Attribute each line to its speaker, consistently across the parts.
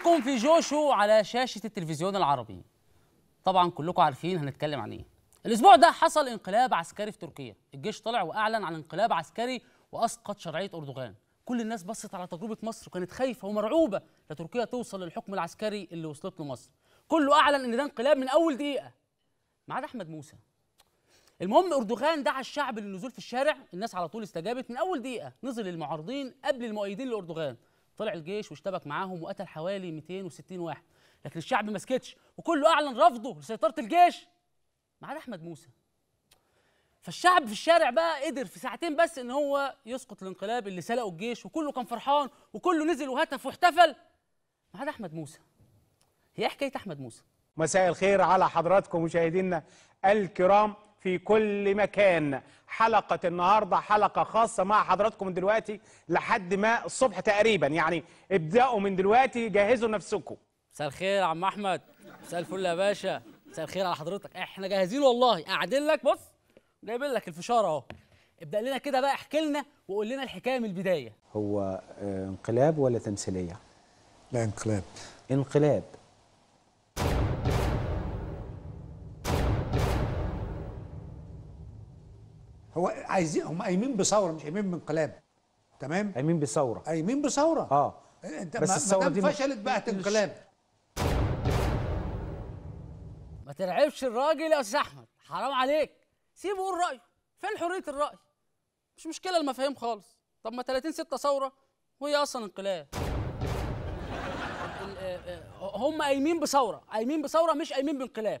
Speaker 1: بكم في جوشو على شاشة التلفزيون العربي طبعا كلكم عارفين هنتكلم عن ايه الاسبوع ده حصل انقلاب عسكري في تركيا الجيش طلع واعلن عن انقلاب عسكري واسقط شرعية اردوغان كل الناس بصت على تجربة مصر وكانت خايفة ومرعوبة لتركيا توصل للحكم العسكري اللي وصلت له مصر كله اعلن ان ده انقلاب من اول دقيقة ما عدا احمد موسى المهم اردوغان دعا الشعب للنزول في الشارع الناس على طول استجابت من اول دقيقة نزل المعارضين قبل المؤيدين لاردوغان طلع الجيش واشتبك معاهم وقتل حوالي 260 واحد لكن الشعب ما سكتش وكله اعلن رفضه لسيطره الجيش ما عدا احمد موسى فالشعب في الشارع بقى قدر في ساعتين بس ان هو يسقط الانقلاب اللي سلقه الجيش وكله كان فرحان وكله نزل وهتف واحتفل ما عدا احمد موسى هي إيه حكايه احمد موسى
Speaker 2: مساء الخير على حضراتكم مشاهدينا الكرام في كل مكان حلقة النهاردة حلقة خاصة مع حضراتكم من دلوقتي لحد ما الصبح تقريبا يعني ابدأوا من دلوقتي جهزوا نفسكم
Speaker 1: مساء الخير يا عم أحمد مساء الفل يا باشا مساء الخير على حضرتك احنا جاهزين والله قاعدين لك بص جايبين لك الفشار اهو ابدأ لنا كده بقى احكي لنا وقول لنا الحكاية من البداية
Speaker 2: هو آه، انقلاب ولا تمثيلية؟ لا انقلاب انقلاب هو عايزين هم قايمين بثوره مش قايمين بانقلاب تمام قايمين بثوره قايمين بثوره اه
Speaker 3: انت بس الثوره دي فشلت
Speaker 2: بقت انقلاب
Speaker 1: ما ترعبش الراجل يا استاذ احمد حرام عليك سيبه يقول رايه فين حريه الراي مش مشكله المفاهيم خالص طب ما 30 6 ثوره وهي اصلا انقلاب آه، آه، هم قايمين بثوره قايمين بثوره مش قايمين بانقلاب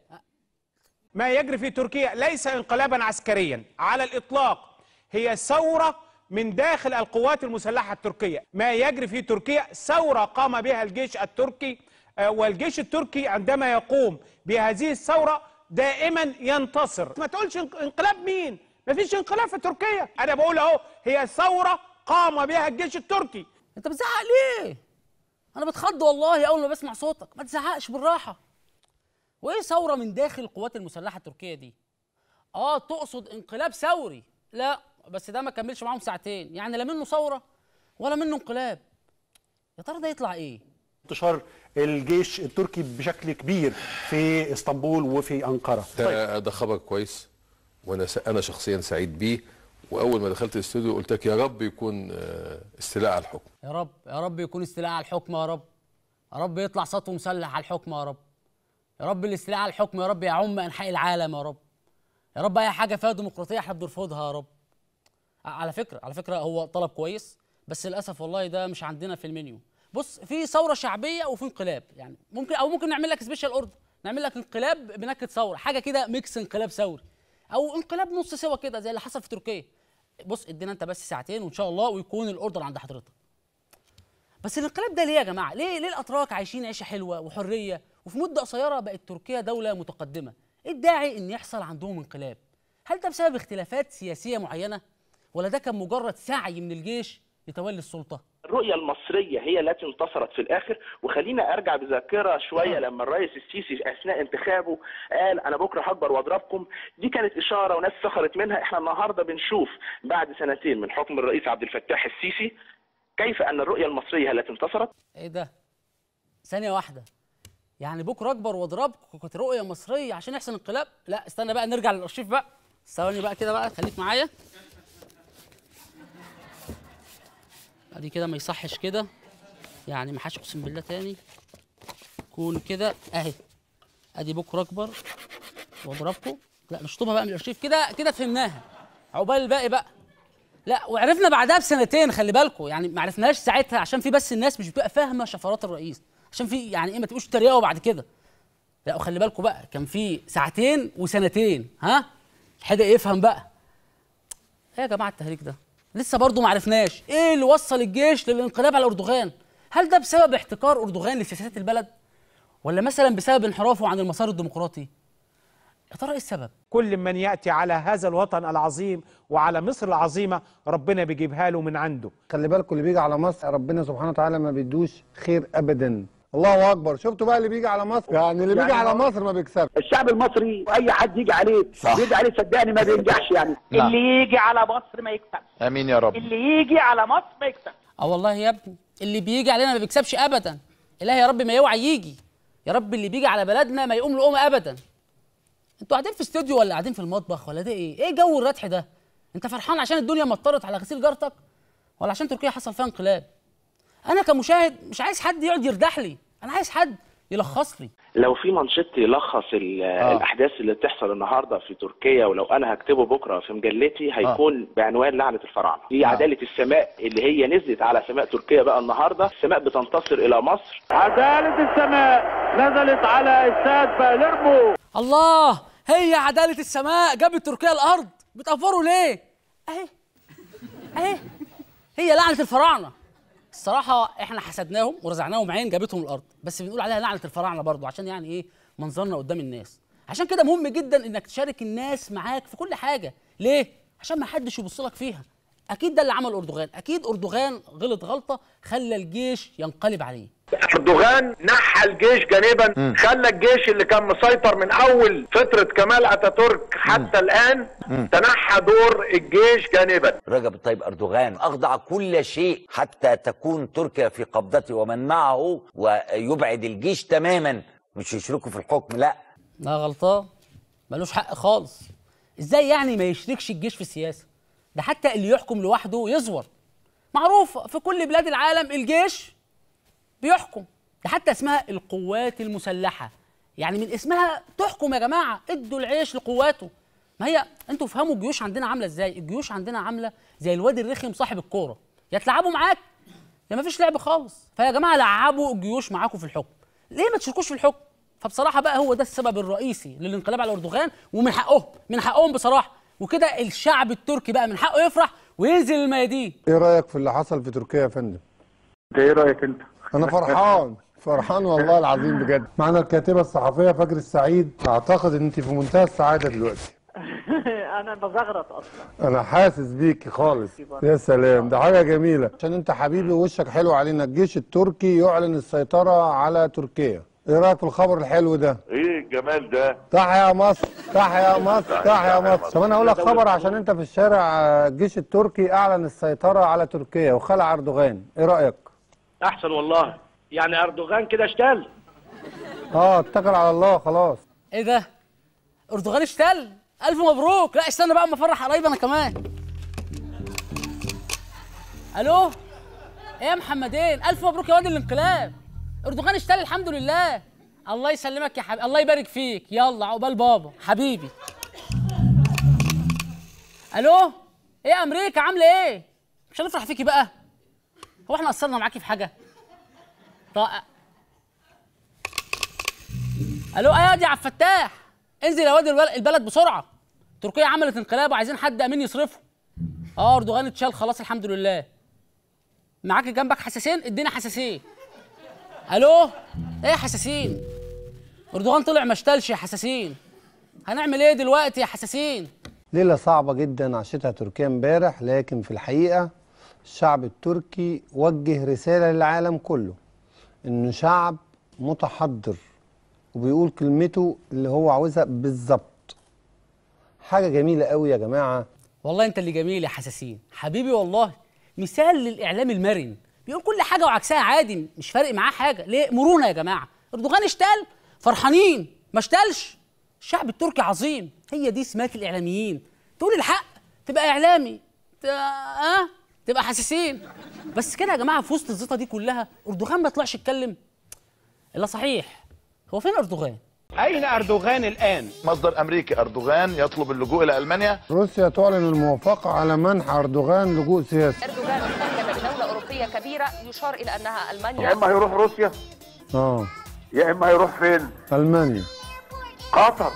Speaker 2: ما يجري في تركيا ليس انقلابا عسكريا على الإطلاق هي ثورة من داخل القوات المسلحة التركية ما يجري في تركيا ثورة قام بها الجيش التركي آه، والجيش التركي عندما يقوم بهذه الثورة دائما ينتصر ما تقولش انقلاب مين ما فيش انقلاب في تركيا أنا بقول أهو هي ثورة قام بها الجيش التركي أنت بتزعق ليه؟ أنا بتخض والله
Speaker 1: أول ما بسمع صوتك ما تزعقش بالراحة وايه ثوره من داخل القوات المسلحه التركيه دي اه تقصد انقلاب ثوري لا بس ده ما كملش معاهم ساعتين يعني لا منه ثوره ولا منه انقلاب يا ترى ده يطلع ايه
Speaker 4: انتشار الجيش التركي بشكل كبير في اسطنبول وفي انقره ده, طيب. ده خبر كويس وانا انا شخصيا سعيد بيه واول ما دخلت الاستوديو قلت لك يا رب يكون آه، استيلاء على الحكم
Speaker 1: يا رب يا رب يكون استيلاء على الحكم يا رب يا رب يطلع سطو مسلح على الحكم يا رب يا رب الاستيلاء على الحكم يا رب يعم انحاء العالم يا رب يا رب اي حاجه فيها ديمقراطيه احنا بنرفضها يا رب على فكره على فكره هو طلب كويس بس للاسف والله ده مش عندنا في المنيو بص في ثوره شعبيه وفي انقلاب يعني ممكن او ممكن نعمل لك سبيشال اوردر نعمل لك انقلاب بنكهه ثوره حاجه كده ميكس انقلاب ثوري او انقلاب نص سوا كده زي اللي حصل في تركيا بص ادينا انت بس ساعتين وان شاء الله ويكون الاوردر عند حضرتك بس الانقلاب ده ليه يا جماعه ليه ليه الاتراك عايشين عيشه حلوه وحريه وفي مده قصيره بقت تركيا دوله متقدمه ايه الداعي ان يحصل عندهم انقلاب هل ده بسبب اختلافات سياسيه معينه ولا ده كان مجرد سعي من الجيش لتولي السلطه
Speaker 5: الرؤية المصرية هي التي انتصرت في الآخر وخلينا أرجع بذاكرة شوية نعم. لما الرئيس السيسي أثناء انتخابه قال أنا بكرة هكبر وأضربكم دي كانت إشارة وناس سخرت منها إحنا النهاردة بنشوف بعد سنتين من حكم الرئيس عبد الفتاح السيسي كيف أن الرؤية المصرية التي انتصرت
Speaker 1: إيه ده؟ ثانية واحدة يعني بكره اكبر واضربكم كانت رؤيه مصريه عشان يحصل انقلاب لا استنى بقى نرجع للارشيف بقى ثواني بقى كده بقى خليك معايا ادي كده ما يصحش كده يعني ما حدش اقسم بالله تاني كون كده اهي ادي بكره اكبر واضربكم لا نشطبها بقى من الارشيف كده كده فهمناها عقبال الباقي بقى لا وعرفنا بعدها بسنتين خلي بالكم يعني ما عرفناهاش ساعتها عشان في بس الناس مش بتبقى فاهمه شفرات الرئيس عشان في يعني ايه ما تبقوش تريقوا بعد كده لا وخلي بالكم بقى كان في ساعتين وسنتين ها حدا يفهم بقى ايه يا جماعه التهريج ده لسه برضه ما عرفناش ايه اللي وصل الجيش للانقلاب على اردوغان هل ده بسبب احتكار اردوغان
Speaker 2: لسياسات البلد ولا مثلا بسبب انحرافه عن المسار الديمقراطي يا ترى ايه السبب كل من ياتي على هذا الوطن العظيم وعلى مصر العظيمه ربنا بيجيبها
Speaker 4: له من عنده خلي بالكم اللي بيجي على مصر ربنا سبحانه وتعالى ما بيدوش خير ابدا الله اكبر شفتوا بقى اللي بيجي على مصر يعني اللي بيجي يعني على مصر ما بيكسبش الشعب المصري اي حد يجي عليه صح. يجي عليه صدقني ما بينجحش يعني لا. نعم. اللي يجي على مصر
Speaker 5: ما يكسبش امين يا رب
Speaker 1: اللي يجي على مصر ما يكسبش اه والله يا ابني اللي بيجي علينا ما بيكسبش ابدا اله يا رب ما يوعى يجي يا رب اللي بيجي على بلدنا ما يقوم لقوم ابدا انتوا قاعدين في استوديو ولا قاعدين في المطبخ ولا ده ايه ايه جو الردح ده انت فرحان عشان الدنيا مطرت على غسيل جارتك ولا عشان تركيا حصل فيها انقلاب انا كمشاهد مش عايز حد يقعد يردح لي انا عايز حد يلخص لي
Speaker 5: لو في مانشيت يلخص آه. الاحداث اللي بتحصل النهارده في تركيا ولو انا هكتبه بكره في مجلتي آه. هيكون آه. بعنوان لعنه الفراعنه دي آه. عداله السماء اللي هي نزلت على سماء تركيا بقى النهارده السماء بتنتصر الى مصر
Speaker 2: عداله السماء نزلت على استاد باليرمو الله هي
Speaker 1: عداله السماء جابت تركيا الارض بتقفروا ليه اهي اهي هي لعنه الفراعنه الصراحه احنا حسدناهم ورزعناهم عين جابتهم الارض بس بنقول عليها لعنه الفراعنه برضو عشان يعني ايه منظرنا قدام الناس عشان كده مهم جدا انك تشارك الناس معاك في كل حاجه ليه عشان ما حدش يبص لك فيها اكيد ده اللي عمل اردوغان اكيد اردوغان غلط غلطه خلى الجيش ينقلب عليه
Speaker 5: اردوغان نحى الجيش جانبا خلى الجيش اللي كان مسيطر من اول فتره كمال اتاتورك حتى م. الان م. تنحى دور الجيش جانبا رجب طيب اردوغان اخضع كل شيء حتى تكون تركيا في قبضته ومن معه ويبعد الجيش تماما مش يشركوا في الحكم لا
Speaker 1: لا غلطان ملوش حق خالص ازاي يعني ما يشركش الجيش في السياسه ده حتى اللي يحكم لوحده يزور معروف في كل بلاد العالم الجيش بيحكم ده حتى اسمها القوات المسلحه يعني من اسمها تحكم يا جماعه ادوا العيش لقواته ما هي انتوا فهموا الجيوش عندنا عامله ازاي الجيوش عندنا عامله زي الواد الرخم صاحب الكوره يا تلعبوا معاك يا ما فيش لعب خالص فيا جماعه لعبوا الجيوش معاكم في الحكم ليه ما تشركوش في الحكم فبصراحه بقى هو ده السبب الرئيسي للانقلاب على اردوغان ومن حقهم من حقهم بصراحه وكده الشعب التركي بقى من حقه يفرح وينزل الميادين
Speaker 4: ايه رايك في اللي حصل في تركيا يا فندم انت ايه رايك انت انا فرحان فرحان والله العظيم بجد معنا الكاتبه الصحفيه فجر السعيد اعتقد ان انت في منتهى السعاده دلوقتي
Speaker 3: انا بزغرط اصلا
Speaker 4: انا حاسس بيكي خالص يا سلام ده حاجه جميله عشان انت حبيبي وشك حلو علينا الجيش التركي يعلن السيطره على تركيا ايه رايك في الخبر الحلو ده؟ ايه الجمال ده؟ تحيا مصر تحيا مصر تحيا مصر طب انا هقول لك خبر عشان انت في الشارع الجيش التركي اعلن السيطره على تركيا وخلع اردوغان ايه رايك؟
Speaker 5: احسن والله يعني اردوغان كده
Speaker 4: اشتل؟ اه اتكل على الله خلاص
Speaker 5: ايه ده؟ اردوغان اشتل؟
Speaker 1: الف مبروك لا استنى بقى اما افرح قريب انا كمان الو ايه يا محمدين الف مبروك يا واد الانقلاب اردوغان اشترى الحمد لله الله يسلمك يا حبيبي الله يبارك فيك يلا عقبال بابا حبيبي الو ايه امريكا عامله ايه مش هنفرح فيكي بقى هو احنا قصرنا معاكي في حاجه طيب الو ايه يا عبد الفتاح انزل يا واد البلد بسرعه تركيا عملت انقلاب وعايزين حد امين يصرفه اه اردوغان اتشال خلاص الحمد لله معاك جنبك حساسين ادينا حساسين الو ايه يا حساسين اردوغان طلع ما اشتلش يا حساسين هنعمل ايه دلوقتي يا حساسين
Speaker 4: ليله صعبه جدا عاشتها تركيا امبارح لكن في الحقيقه الشعب التركي وجه رساله للعالم كله انه شعب متحضر وبيقول كلمته اللي هو عاوزها بالظبط حاجه جميله قوي يا جماعه
Speaker 1: والله انت اللي جميل يا حساسين حبيبي والله مثال للاعلام المرن بيقول كل حاجه وعكسها عادي مش فارق معاه حاجه ليه مرونه يا جماعه اردوغان اشتال فرحانين ما اشتالش الشعب التركي عظيم هي دي سمات الاعلاميين تقول الحق تبقى اعلامي اه تبقى حساسين بس كده يا جماعه في وسط الزيطه دي كلها اردوغان ما طلعش يتكلم
Speaker 5: الا صحيح هو فين اردوغان أين أردوغان الآن؟ مصدر أمريكي أردوغان يطلب اللجوء إلى ألمانيا
Speaker 4: روسيا تعلن الموافقة على منح أردوغان لجوء سياسي أردوغان
Speaker 6: اقتصاديه كبيره يشار الى انها المانيا يا اما هيروح
Speaker 4: روسيا اه
Speaker 5: يا اما هيروح فين المانيا قطر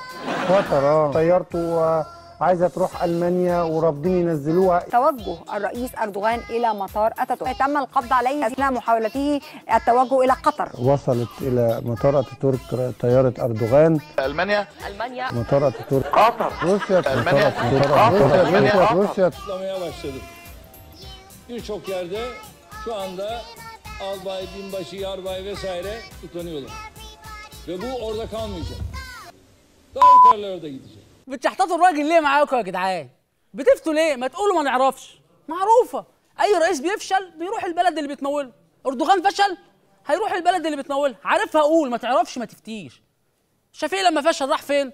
Speaker 4: قطر اه طيارته عايزه تروح المانيا ورافضين ينزلوها
Speaker 6: توجه الرئيس اردوغان الى مطار اتاتورك تم القبض عليه اثناء محاولته التوجه الى قطر
Speaker 4: وصلت الى مطار اتاتورك طياره اردوغان
Speaker 6: المانيا المانيا
Speaker 4: مطار اتاتورك قطر روسيا المانيا قطر روسيا روسيا روسيا روسيا yerde şu anda albay, binbaşı, yarbay vesaire tutanıyorlar. Ve bu orada kalmayacak. Daha yukarıda orada gidecek.
Speaker 1: بتحتفظوا الراجل liye معاكم يا جدعان؟ بتفتوا ليه؟ ما تقولوا ما نعرفش. معروفة. أي أيوة، رئيس بيفشل بيروح البلد اللي بتمول أردوغان فشل هيروح البلد اللي بتمول عارفها أقول ما تعرفش ما تفتيش. شفيق لما فشل راح فين؟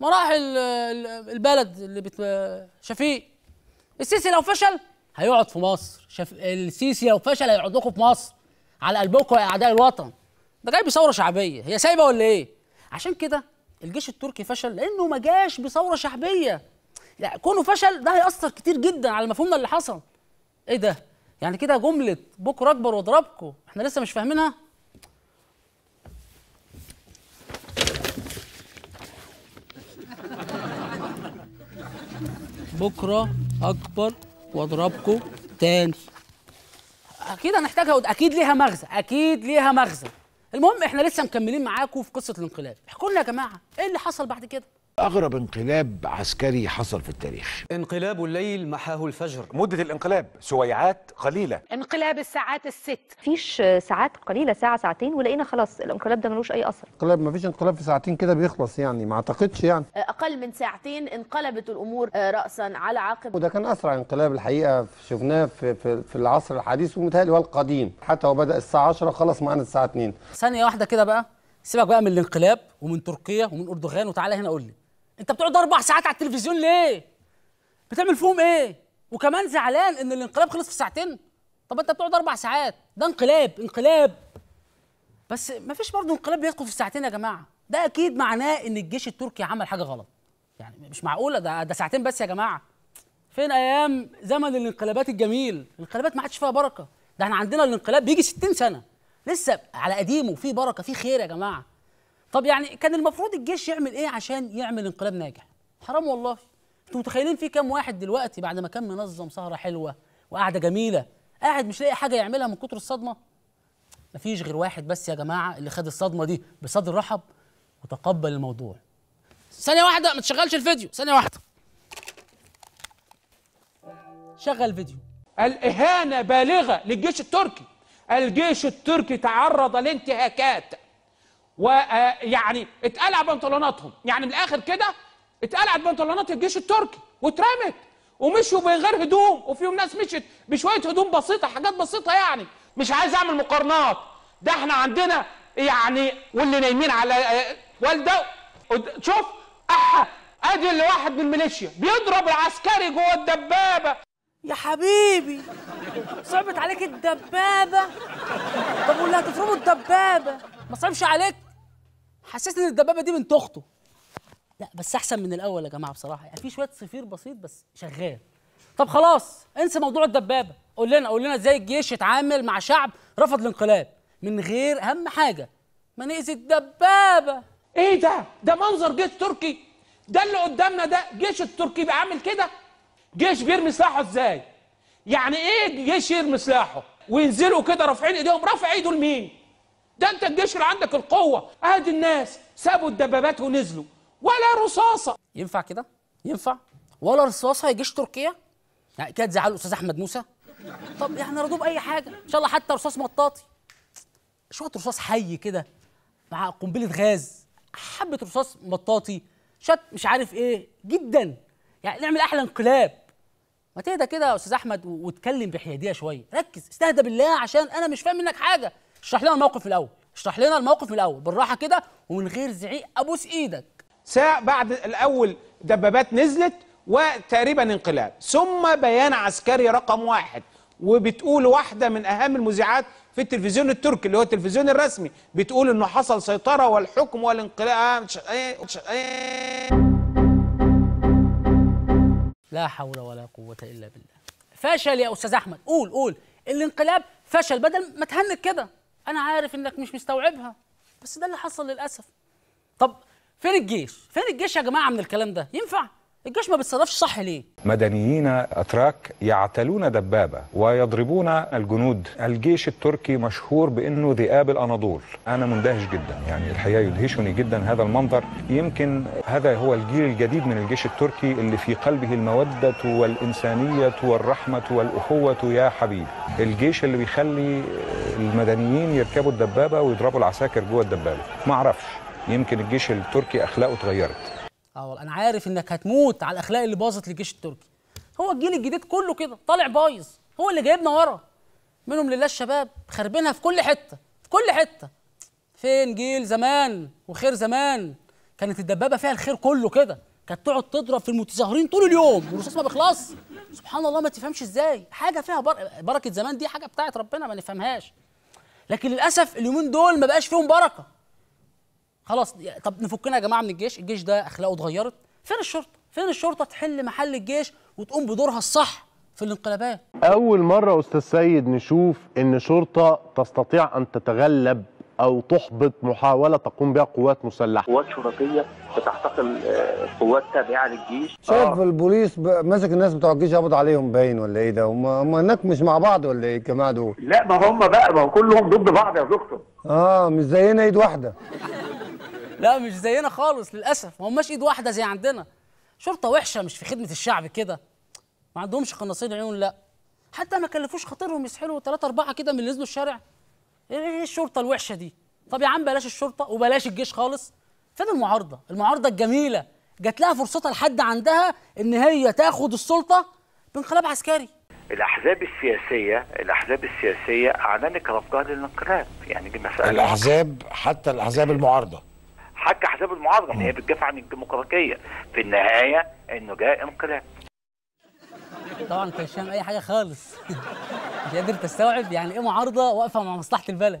Speaker 1: ما راح البلد اللي بت... شفيق. السيسي لو فشل هيقعد في مصر شاف السيسي لو فشل هيقعد لكم في مصر على قلبكم يا اعداء الوطن ده جاي بثوره شعبيه هي سايبه ولا ايه عشان كده الجيش التركي فشل لانه ما جاش بثوره شعبيه لا كونه فشل ده هياثر كتير جدا على مفهومنا اللي حصل ايه ده يعني كده جمله بكره اكبر واضربكم احنا لسه مش فاهمينها بكره اكبر واضربكم تاني اكيد هنحتاجها اكيد ليها مغزى اكيد ليها مغزى المهم احنا لسه مكملين معاكم في قصه الانقلاب احكوا لنا يا جماعه ايه اللي حصل بعد كده
Speaker 5: أغرب انقلاب
Speaker 2: عسكري حصل في التاريخ انقلاب الليل محاه الفجر مدة الانقلاب سويعات قليلة
Speaker 6: انقلاب الساعات الست فيش ساعات قليلة ساعة ساعتين ولقينا خلاص الانقلاب ده ملوش أي أثر
Speaker 4: انقلاب ما فيش انقلاب في ساعتين كده بيخلص يعني ما أعتقدش يعني
Speaker 6: أقل من ساعتين انقلبت الأمور آه، رأسا على عقب
Speaker 4: وده كان أسرع انقلاب الحقيقة شفناه في, في, في العصر الحديث ومتهيألي هو القديم حتى هو بدأ الساعة 10 خلص معانا الساعة 2
Speaker 6: ثانية واحدة
Speaker 1: كده بقى سيبك بقى من الانقلاب ومن تركيا ومن أردوغان وتعالى هنا قول لي انت بتقعد اربع ساعات على التلفزيون ليه بتعمل فيهم ايه وكمان زعلان ان الانقلاب خلص في ساعتين طب انت بتقعد اربع ساعات ده انقلاب انقلاب بس ما فيش برضه انقلاب بيدخل في ساعتين يا جماعه ده اكيد معناه ان الجيش التركي عمل حاجه غلط يعني مش معقوله ده ده ساعتين بس يا جماعه فين ايام زمن الانقلابات الجميل الانقلابات ما عادش فيها بركه ده احنا عندنا الانقلاب بيجي 60 سنه لسه على قديمه في بركه في خير يا جماعه طب يعني كان المفروض الجيش يعمل ايه عشان يعمل انقلاب ناجح حرام والله انتوا متخيلين في كام واحد دلوقتي بعد ما كان منظم سهره حلوه وقعده جميله قاعد مش لاقي حاجه يعملها من كتر الصدمه مفيش غير واحد بس يا جماعه اللي خد الصدمه دي بصدر رحب وتقبل الموضوع ثانيه واحده ما تشغلش الفيديو
Speaker 2: ثانيه واحده شغل فيديو الإهانة بالغة للجيش التركي الجيش التركي تعرض لانتهاكات ويعني آه، اتقلع بنطلوناتهم يعني من الاخر كده اتقلعت بنطلونات الجيش التركي واترمت ومشوا بغير هدوم وفيهم ناس مشت بشويه هدوم بسيطه حاجات بسيطه يعني مش عايز اعمل مقارنات ده احنا عندنا يعني واللي نايمين على آه، والده شوف احا ادي اللي واحد من الميليشيا بيضرب العسكري جوه الدبابه يا حبيبي
Speaker 1: صعبت عليك الدبابه طب واللي هتفرموا الدبابه ما صعبش عليك حسيت ان الدبابه دي من تخته لا بس احسن من الاول يا جماعه بصراحه يعني في شويه صفير بسيط بس شغال طب خلاص انسى موضوع الدبابه قول لنا قول لنا ازاي الجيش يتعامل مع شعب رفض الانقلاب من غير اهم حاجه
Speaker 2: ما نأذي الدبابه ايه ده ده منظر جيش تركي ده اللي قدامنا ده جيش التركي بيعمل كده جيش بيرمي سلاحه ازاي يعني ايه جيش يرمي سلاحه وينزلوا كده رافعين ايديهم رافع ايده لمين ده انت اللي عندك القوه ادي الناس سابوا الدبابات ونزلوا ولا رصاصه ينفع كده
Speaker 1: ينفع ولا رصاصه يا جيش تركيا يعني كده تزعلوا الاستاذ احمد موسى طب احنا يعني رضوب باي حاجه ان شاء الله حتى رصاص مطاطي شويه رصاص حي كده مع قنبله غاز حبه رصاص مطاطي شت مش عارف ايه جدا يعني نعمل احلى انقلاب ما تهدى كده يا استاذ احمد واتكلم بحياديه شويه ركز استهدى بالله عشان انا مش فاهم منك حاجه اشرح لنا الموقف الاول اشرح لنا الموقف
Speaker 2: الاول بالراحه كده ومن غير زعيق ابوس ايدك ساعة بعد الاول دبابات نزلت وتقريبا انقلاب ثم بيان عسكري رقم واحد وبتقول واحده من اهم المذيعات في التلفزيون التركي اللي هو التلفزيون الرسمي بتقول انه حصل سيطره والحكم والانقلاب آه، إيه،, ايه...
Speaker 1: لا حول ولا قوه الا بالله فشل يا استاذ احمد قول قول الانقلاب فشل بدل ما تهنك كده انا عارف انك مش مستوعبها بس ده اللي حصل للاسف طب فين الجيش فين الجيش يا جماعه من الكلام ده ينفع الجيش ما بيتصرفش صح ليه؟
Speaker 2: مدنيين اتراك يعتلون دبابه ويضربون الجنود، الجيش التركي مشهور بانه ذئاب الاناضول، انا مندهش جدا يعني الحقيقه يدهشني جدا هذا المنظر، يمكن هذا هو الجيل الجديد من الجيش التركي اللي في قلبه الموده والانسانيه والرحمه والاخوه يا حبيبي، الجيش اللي بيخلي المدنيين يركبوا الدبابه ويضربوا العساكر جوه الدبابه، ما اعرفش يمكن الجيش التركي اخلاقه اتغيرت.
Speaker 1: اه والله انا عارف انك هتموت على الاخلاق اللي باظت للجيش التركي هو الجيل الجديد كله كده طالع بايظ هو اللي جايبنا ورا منهم لله الشباب خربينها في كل حته في كل حته فين جيل زمان وخير زمان كانت الدبابه فيها الخير كله كده كانت تقعد تضرب في المتظاهرين طول اليوم والرصاص ما بيخلص سبحان الله ما تفهمش ازاي حاجه فيها بر... بركه زمان دي حاجه بتاعت ربنا ما نفهمهاش لكن للاسف اليومين دول ما بقاش فيهم بركه خلاص طب نفكنا يا جماعه من الجيش الجيش ده اخلاقه اتغيرت فين الشرطه فين الشرطه تحل محل الجيش وتقوم بدورها الصح في الانقلابات
Speaker 7: اول مره استاذ سيد نشوف ان شرطه تستطيع ان تتغلب او تحبط محاوله تقوم بها قوات مسلحه
Speaker 2: قوات شرطيه بتحتقن آه، قوات تابعه
Speaker 5: للجيش
Speaker 7: شايف
Speaker 4: آه. البوليس ماسك الناس بتوع الجيش يقبض عليهم باين ولا ايه ده هم هم هناك مش مع بعض ولا ايه الجماعه دول
Speaker 5: لا ما هم بقى ما كلهم
Speaker 4: ضد بعض يا دكتور اه مش زينا ايد واحده
Speaker 1: لا مش زينا خالص للاسف ما هماش ايد واحده زي عندنا شرطه وحشه مش في خدمه الشعب كده ما عندهمش قناصين عيون لا حتى ما كلفوش خاطرهم يسحلوا ثلاثة أربعة كده من اللي نزلوا الشارع إيه،, إيه،, إيه الشرطة الوحشة دي طب يا عم بلاش الشرطة وبلاش الجيش خالص فين المعارضة المعارضة الجميلة جات لها فرصتها لحد عندها إن هي تاخد السلطة بانقلاب عسكري
Speaker 5: الاحزاب السياسيه الاحزاب السياسيه اعلنت رفضها للانقلاب يعني دي مساله الاحزاب
Speaker 2: حتى الاحزاب المعارضه
Speaker 5: حتى حساب المعارضه اللي هي آه. بتدافع عن الديمقراطيه في النهايه
Speaker 2: انه جاء انقلاب
Speaker 1: طبعا انت مش فاهم اي حاجه خالص مش قادر تستوعب يعني ايه معارضه واقفه مع مصلحه البلد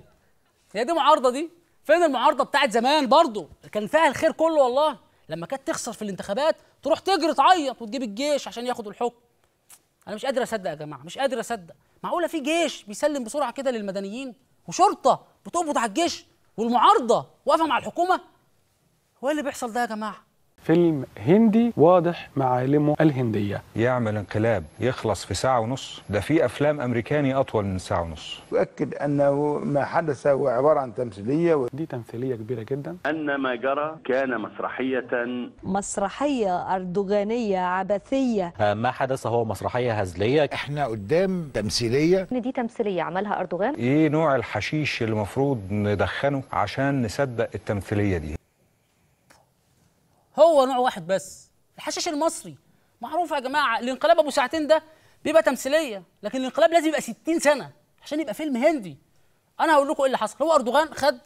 Speaker 1: هي دي معارضه دي فين المعارضه بتاعت زمان برضه كان فيها الخير كله والله لما كانت تخسر في الانتخابات تروح تجري تعيط وتجيب الجيش عشان ياخدوا الحكم انا مش قادر اصدق يا جماعه مش قادر اصدق معقوله في جيش بيسلم بسرعه كده للمدنيين وشرطه بتقبض على الجيش والمعارضه واقفه مع الحكومه هو اللي بيحصل ده يا جماعه
Speaker 2: فيلم هندي واضح معالمه الهنديه يعمل انقلاب يخلص في ساعه ونص ده في افلام امريكاني اطول من ساعه ونص
Speaker 4: يؤكد انه ما حدث هو عباره عن تمثيليه و... دي
Speaker 2: تمثيليه كبيره جدا
Speaker 7: ان ما جرى كان مسرحيه
Speaker 6: مسرحيه اردوغانيه عبثيه
Speaker 2: آه، ما حدث هو مسرحيه هزليه احنا قدام تمثيليه
Speaker 6: ان دي تمثيليه عملها اردوغان
Speaker 2: ايه نوع الحشيش اللي المفروض ندخنه عشان نصدق التمثيليه دي
Speaker 6: هو نوع واحد بس الحشاش
Speaker 1: المصري معروف يا جماعه الانقلاب ابو ساعتين ده بيبقى تمثيليه لكن الانقلاب لازم يبقى 60 سنه عشان يبقى فيلم هندي انا هقول لكم ايه اللي حصل هو اردوغان خد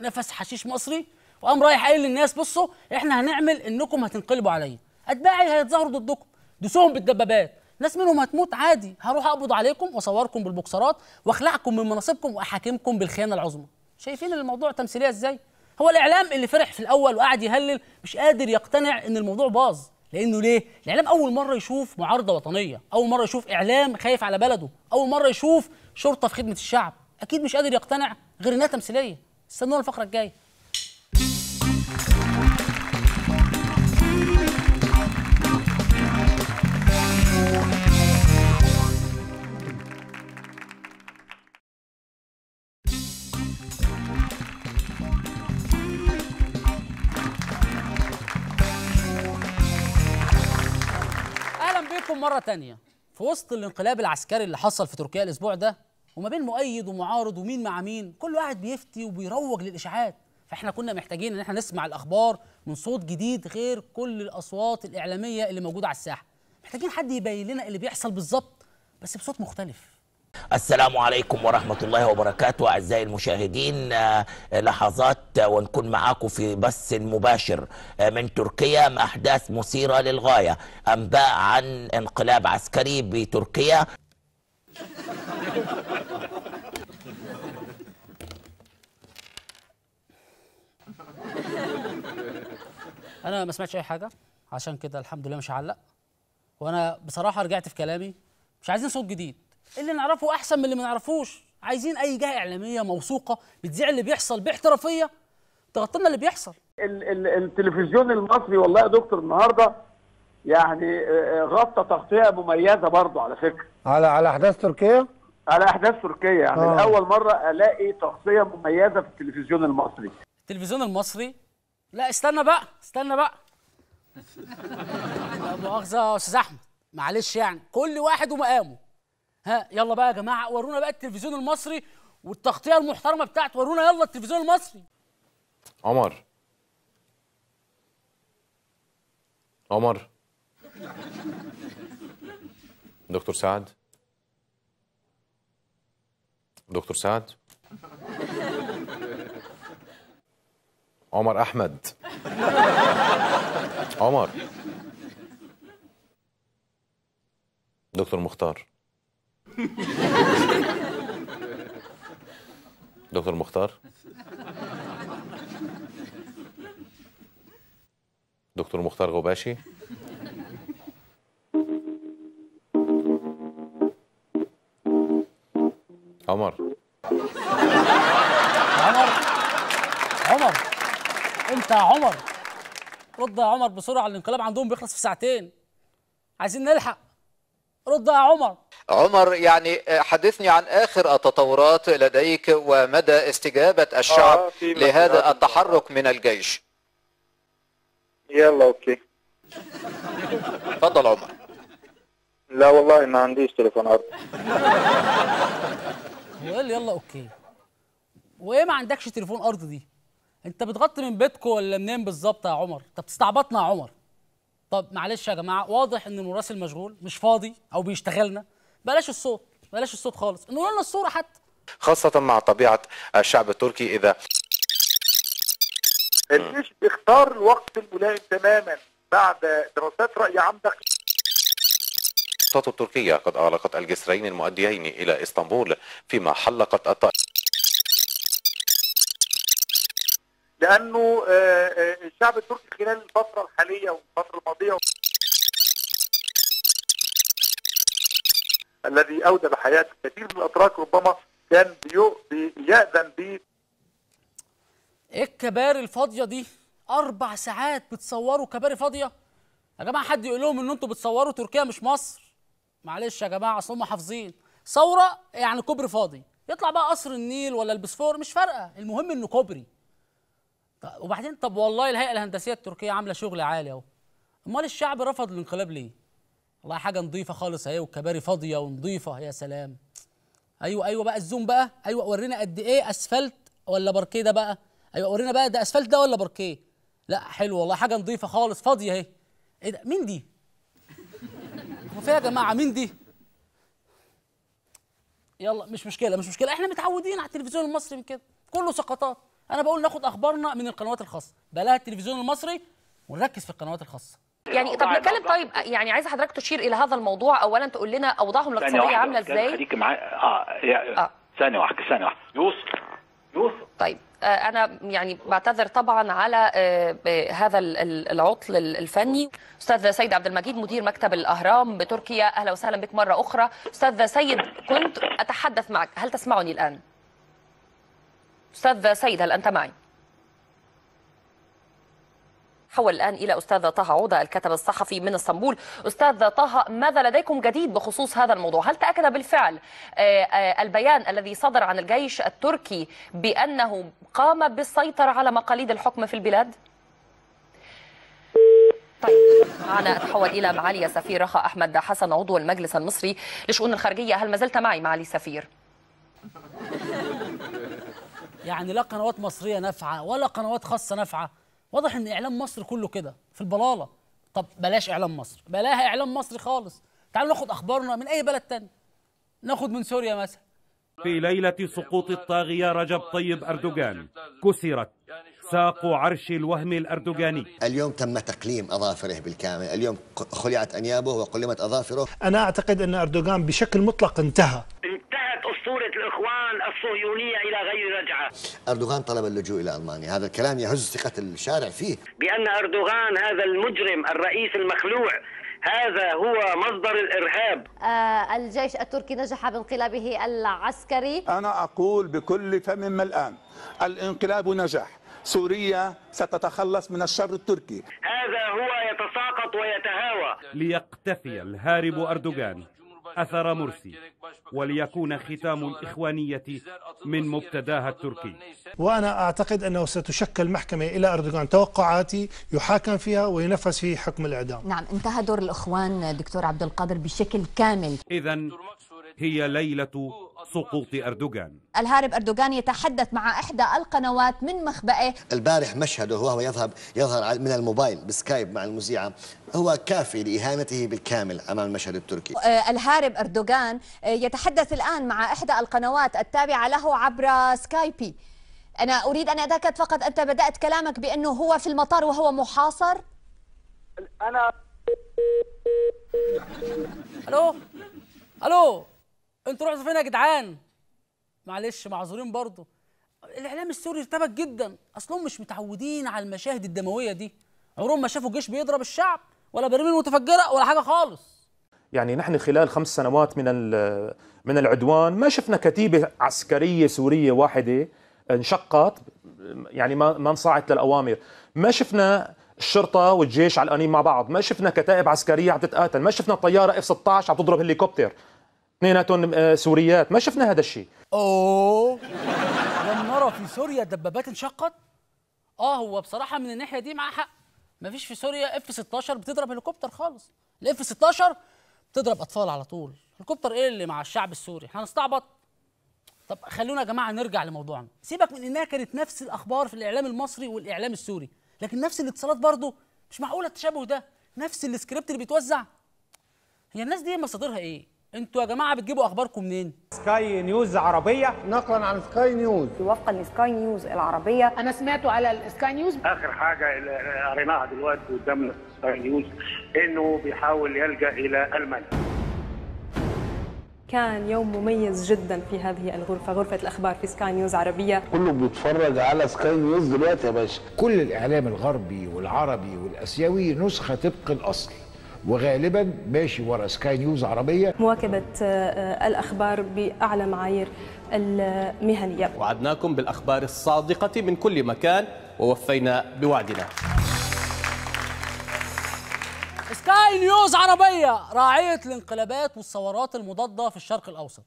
Speaker 1: نفس حشيش مصري وقام رايح قايل للناس بصوا احنا هنعمل انكم هتنقلبوا عليا اتباعي هيتظاهروا ضدكم دوسوهم بالدبابات ناس منهم هتموت عادي هروح اقبض عليكم واصوركم بالبوكسرات واخلعكم من مناصبكم واحاكمكم بالخيانه العظمى شايفين الموضوع تمثيليه ازاي هو الاعلام اللي فرح في الاول وقعد يهلل مش قادر يقتنع ان الموضوع باظ لانه ليه الاعلام اول مره يشوف معارضه وطنيه اول مره يشوف اعلام خايف على بلده اول مره يشوف شرطه في خدمه الشعب اكيد مش قادر يقتنع غير انها تمثيليه استنونا الفقره الجايه مرة تانية في وسط الانقلاب العسكري اللي حصل في تركيا الأسبوع ده وما بين مؤيد ومعارض ومين مع مين كل واحد بيفتي وبيروج للإشاعات فإحنا كنا محتاجين إن إحنا نسمع الأخبار من صوت جديد غير كل الأصوات الإعلامية اللي موجودة على الساحة محتاجين حد يبين لنا اللي بيحصل بالظبط بس بصوت مختلف
Speaker 5: السلام عليكم ورحمة الله وبركاته أعزائي المشاهدين آه، لحظات آه، ونكون معاكم في بث مباشر آه، من تركيا مع أحداث مثيرة للغاية أنباء عن انقلاب عسكري بتركيا
Speaker 1: أنا ما سمعتش أي حاجة عشان كده الحمد لله مش هعلق وأنا بصراحة رجعت في كلامي مش عايزين صوت جديد اللي نعرفه احسن من اللي ما نعرفوش عايزين اي جهه اعلاميه موثوقه بتذيع اللي بيحصل باحترافيه تغطي لنا اللي بيحصل
Speaker 5: ال ال التلفزيون المصري والله يا دكتور النهارده يعني آه، آه، غطى تغطيه مميزه برضه على فكره
Speaker 4: على على احداث تركيا على
Speaker 5: احداث تركيا يعني آه. اول مره الاقي تغطيه مميزه في التلفزيون المصري
Speaker 1: التلفزيون المصري لا استنى بقى استنى بقى مؤاخذه يا استاذ احمد معلش يعني كل واحد ومقامه ها يلا بقى يا جماعه ورونا بقى التلفزيون المصري والتغطيه المحترمه بتاعت ورونا يلا التلفزيون المصري
Speaker 2: عمر عمر دكتور سعد دكتور سعد عمر احمد عمر دكتور مختار دكتور مختار دكتور مختار غباشي عمر عمر
Speaker 1: عمر انت يا عمر رد يا عمر بسرعه الانقلاب عندهم بيخلص في ساعتين عايزين نلحق رد يا عمر
Speaker 5: عمر يعني آه، حدثني عن آخر التطورات لديك ومدى استجابة الشعب آه لهذا التحرك من الجيش
Speaker 4: يلا أوكي
Speaker 5: تفضل عمر لا والله ما عنديش تليفون أرض
Speaker 1: وقال يلا أوكي وإيه ما عندكش تليفون أرض دي أنت بتغطي من بيتكم ولا منين بالظبط يا عمر أنت بتستعبطنا يا عمر طب معلش يا جماعه واضح ان المراسل مشغول مش فاضي او بيشتغلنا بلاش الصوت بلاش الصوت خالص نقول لنا الصوره حتى
Speaker 2: خاصه مع طبيعه الشعب التركي اذا الجيش بيختار الوقت الملائم تماما بعد دراسات راي عام السلطات التركية قد أغلقت الجسرين المؤديين إلى إسطنبول فيما حلقت الطائرة لأنه آه، آه، الشعب التركي خلال الفترة الحالية
Speaker 5: والفترة الماضية الذي أودى بحياة كثير من الأتراك ربما كان بيأذن ب
Speaker 1: ايه الكباري الفاضيه دي اربع ساعات بتصوروا كباري فاضيه يا جماعه حد يقول لهم ان انتوا بتصوروا تركيا مش مصر معلش يا جماعه اصل هم حافظين ثوره يعني كوبري فاضي يطلع بقى قصر النيل ولا البسفور مش فارقه المهم انه كوبري وبعدين طب والله الهيئه الهندسيه التركيه عامله شغل عالي اهو امال الشعب رفض الانقلاب ليه والله حاجه نظيفه خالص اهي والكباري فاضيه ونظيفه يا سلام ايوه ايوه بقى الزوم بقى ايوه ورينا قد ايه اسفلت ولا باركيه ده بقى ايوه ورينا بقى ده اسفلت ده ولا باركيه لا حلو والله حاجه نظيفه خالص فاضيه اهي ايه ده مين دي هو فيها يا جماعه مين دي يلا مش مشكله مش مشكله احنا متعودين على التلفزيون المصري من كده كله سقطات انا بقول ناخد اخبارنا من القنوات الخاصه بلاها التلفزيون المصري ونركز في القنوات الخاصه
Speaker 6: يعني طب نتكلم طيب يعني عايزه حضرتك تشير الى هذا الموضوع اولا تقول لنا اوضاعهم الاقتصاديه عامله ازاي خليك
Speaker 5: معايا آه،, اه ثانيه واحده ثانيه واحده يوسف
Speaker 6: يوسف طيب آه، انا يعني بعتذر طبعا على آه، هذا العطل الفني استاذ سيد عبد المجيد مدير مكتب الاهرام بتركيا اهلا وسهلا بك مره اخرى استاذ سيد كنت اتحدث معك هل تسمعني الان استاذ سيد هل انت معي حول الآن إلى أستاذ طه عودة الكاتب الصحفي من اسطنبول أستاذ طه ماذا لديكم جديد بخصوص هذا الموضوع هل تأكد بالفعل آه، آه، البيان الذي صدر عن الجيش التركي بأنه قام بالسيطرة على مقاليد الحكم في البلاد؟ طيب معنا اتحول الى معالي سفير رخا احمد حسن عضو المجلس المصري لشؤون الخارجيه هل ما زلت معي معالي سفير؟ يعني لا
Speaker 1: قنوات مصريه نافعه ولا قنوات خاصه نافعه واضح ان اعلام مصر كله كده في البلاله طب بلاش اعلام مصر بلاها اعلام مصر خالص تعالوا ناخد اخبارنا من اي بلد تاني
Speaker 2: ناخد من سوريا مثلا في ليلة سقوط الطاغية رجب طيب أردوغان
Speaker 5: كسرت ساق عرش الوهم الأردوغاني اليوم تم تقليم أظافره بالكامل اليوم خلعت أنيابه وقلمت أظافره
Speaker 4: أنا أعتقد أن أردوغان بشكل مطلق
Speaker 6: انتهى
Speaker 5: الصهيونية إلى غير رجعة
Speaker 6: أردوغان طلب اللجوء إلى ألمانيا هذا الكلام يهز ثقة الشارع فيه
Speaker 5: بأن أردوغان هذا المجرم الرئيس المخلوع هذا هو مصدر الإرهاب
Speaker 6: آه الجيش التركي نجح بانقلابه العسكري
Speaker 2: أنا أقول بكل فم ملآن الانقلاب نجح سوريا ستتخلص من الشر التركي
Speaker 6: هذا
Speaker 3: هو
Speaker 5: يتساقط ويتهاوى
Speaker 2: ليقتفي الهارب أردوغان أثر مرسي وليكون ختام الإخوانية من مبتداها التركي
Speaker 4: وأنا أعتقد أنه ستشكل محكمة إلى أردوغان توقعاتي يحاكم فيها وينفذ فيه حكم الإعدام
Speaker 6: نعم انتهى دور الإخوان دكتور عبد القادر بشكل كامل
Speaker 8: إذا
Speaker 2: هي ليلة سقوط أردوغان
Speaker 6: الهارب أردوغان يتحدث مع إحدى القنوات من مخبئه البارح مشهده وهو يذهب يظهر من الموبايل بسكايب مع المذيعة هو كافي لإهانته بالكامل أمام المشهد التركي آه، الهارب أردوغان آه، يتحدث الآن مع إحدى القنوات التابعة له عبر سكايبي أنا أريد أن أتأكد فقط أنت بدأت كلامك بأنه هو في المطار وهو محاصر
Speaker 1: أنا ألو ألو انتوا رحتوا فين يا جدعان معلش معذورين برضه الاعلام السوري ارتبك جدا اصلهم مش متعودين على المشاهد الدمويه دي عمرهم ما شافوا جيش بيضرب الشعب ولا براميل متفجره ولا حاجه خالص
Speaker 2: يعني نحن خلال خمس سنوات من من العدوان ما شفنا كتيبه عسكريه سوريه واحده انشقت يعني ما ما انصاعت للاوامر ما شفنا الشرطه والجيش على الانين مع بعض ما شفنا كتائب عسكريه عم تتقاتل ما شفنا طياره اف 16 عم تضرب هليكوبتر اثنيناتهم آه، سوريات ما شفنا هذا الشيء
Speaker 1: اوه لم نرى في سوريا دبابات انشقت اه هو بصراحه من الناحيه دي معاه حق ما فيش في سوريا اف 16 بتضرب هليكوبتر خالص الاف 16 بتضرب اطفال على طول هليكوبتر ايه اللي مع الشعب السوري احنا هنستعبط طب خلونا يا جماعه نرجع لموضوعنا سيبك من انها كانت نفس الاخبار في الاعلام المصري والاعلام السوري لكن نفس الاتصالات برضه مش معقوله التشابه ده نفس السكريبت اللي بيتوزع هي الناس دي مصادرها ايه انتوا يا جماعه بتجيبوا اخباركم منين؟ سكاي نيوز
Speaker 4: عربيه نقلا عن سكاي نيوز وفقا لسكاي نيوز
Speaker 1: العربيه انا سمعته على سكاي نيوز
Speaker 2: اخر حاجه قريناها دلوقتي قدامنا سكاي نيوز انه بيحاول يلجا الى المانيا
Speaker 6: كان يوم مميز جدا في هذه الغرفة غرفة الأخبار في سكاي نيوز عربية كله
Speaker 5: بيتفرج
Speaker 2: على سكاي نيوز دلوقتي يا باشا كل الإعلام الغربي والعربي والأسيوي نسخة طبق الأصل وغالبا ماشي ورا سكاي نيوز عربيه
Speaker 6: مواكبه آه، آه، الاخبار باعلى معايير المهنيه
Speaker 2: وعدناكم بالاخبار الصادقه
Speaker 7: من كل مكان ووفينا بوعدنا
Speaker 1: سكاي نيوز عربيه راعيه الانقلابات والثورات المضاده في الشرق الاوسط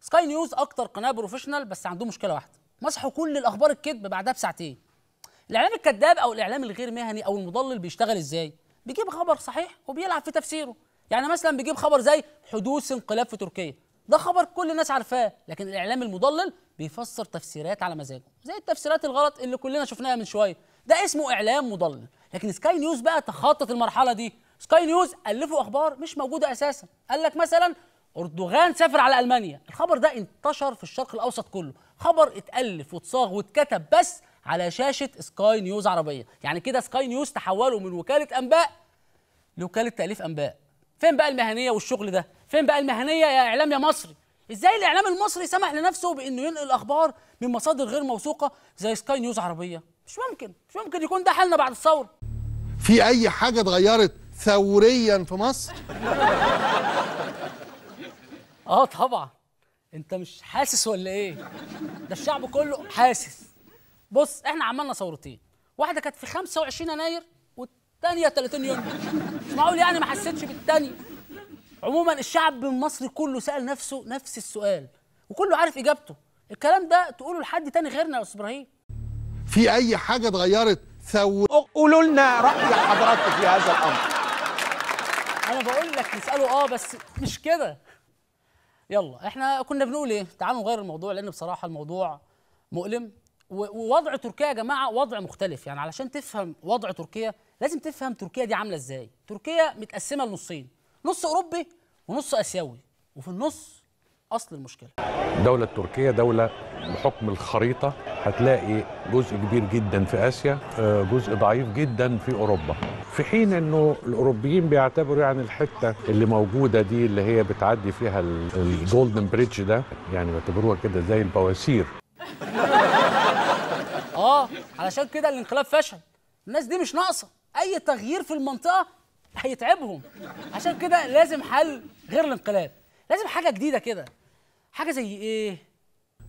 Speaker 1: سكاي نيوز اكتر قناه بروفيشنال بس عندهم مشكله واحده مسحوا كل الاخبار الكذب بعدها بساعتين الاعلام الكذاب او الاعلام الغير مهني او المضلل بيشتغل ازاي بيجيب خبر صحيح وبيلعب في تفسيره يعني مثلا بيجيب خبر زي حدوث انقلاب في تركيا ده خبر كل الناس عارفاه لكن الاعلام المضلل بيفسر تفسيرات على مزاجه زي التفسيرات الغلط اللي كلنا شفناها من شويه ده اسمه اعلام مضلل لكن سكاي نيوز بقى تخطط المرحله دي سكاي نيوز الفوا اخبار مش موجوده اساسا قال لك مثلا اردوغان سافر على المانيا الخبر ده انتشر في الشرق الاوسط كله خبر اتالف واتصاغ واتكتب بس على شاشه سكاي نيوز عربيه يعني كده سكاي نيوز تحولوا من وكاله انباء لوكاله تاليف انباء فين بقى المهنيه والشغل ده فين بقى المهنيه يا اعلام يا مصري ازاي الاعلام المصري سمح لنفسه بانه ينقل اخبار من مصادر غير موثوقه زي سكاي نيوز عربيه مش ممكن مش ممكن يكون ده حالنا بعد الثوره
Speaker 4: في اي حاجه اتغيرت ثوريا في مصر اه
Speaker 1: طبعا انت مش حاسس ولا ايه ده الشعب كله حاسس بص احنا عملنا ثورتين واحده كانت في 25 يناير والثانيه 30 يونيو مش معقول يعني ما حسيتش بالثانيه عموما الشعب المصري كله سال نفسه نفس السؤال وكله عارف اجابته الكلام ده تقوله لحد تاني غيرنا يا استاذ ابراهيم
Speaker 4: في اي حاجه اتغيرت ثور قولوا لنا راي حضراتكم في هذا الامر
Speaker 1: انا بقول لك نساله اه بس مش كده يلا احنا كنا بنقول ايه تعالوا نغير الموضوع لان بصراحه الموضوع مؤلم ووضع تركيا يا جماعه وضع مختلف يعني علشان تفهم وضع تركيا لازم تفهم تركيا دي عامله ازاي تركيا متقسمه لنصين نص اوروبي ونص اسيوي وفي النص اصل المشكله
Speaker 2: دوله تركيا دوله بحكم الخريطه هتلاقي جزء كبير جدا في اسيا آه، جزء ضعيف جدا في اوروبا في حين انه الاوروبيين بيعتبروا يعني الحته اللي موجوده دي اللي هي بتعدي فيها الجولدن
Speaker 7: بريدج ده يعني بيعتبروها كده زي البواسير
Speaker 1: علشان كده الانقلاب فشل الناس دي مش ناقصه اي تغيير في المنطقه هيتعبهم عشان كده لازم حل غير الانقلاب لازم حاجه جديده كده حاجه زي ايه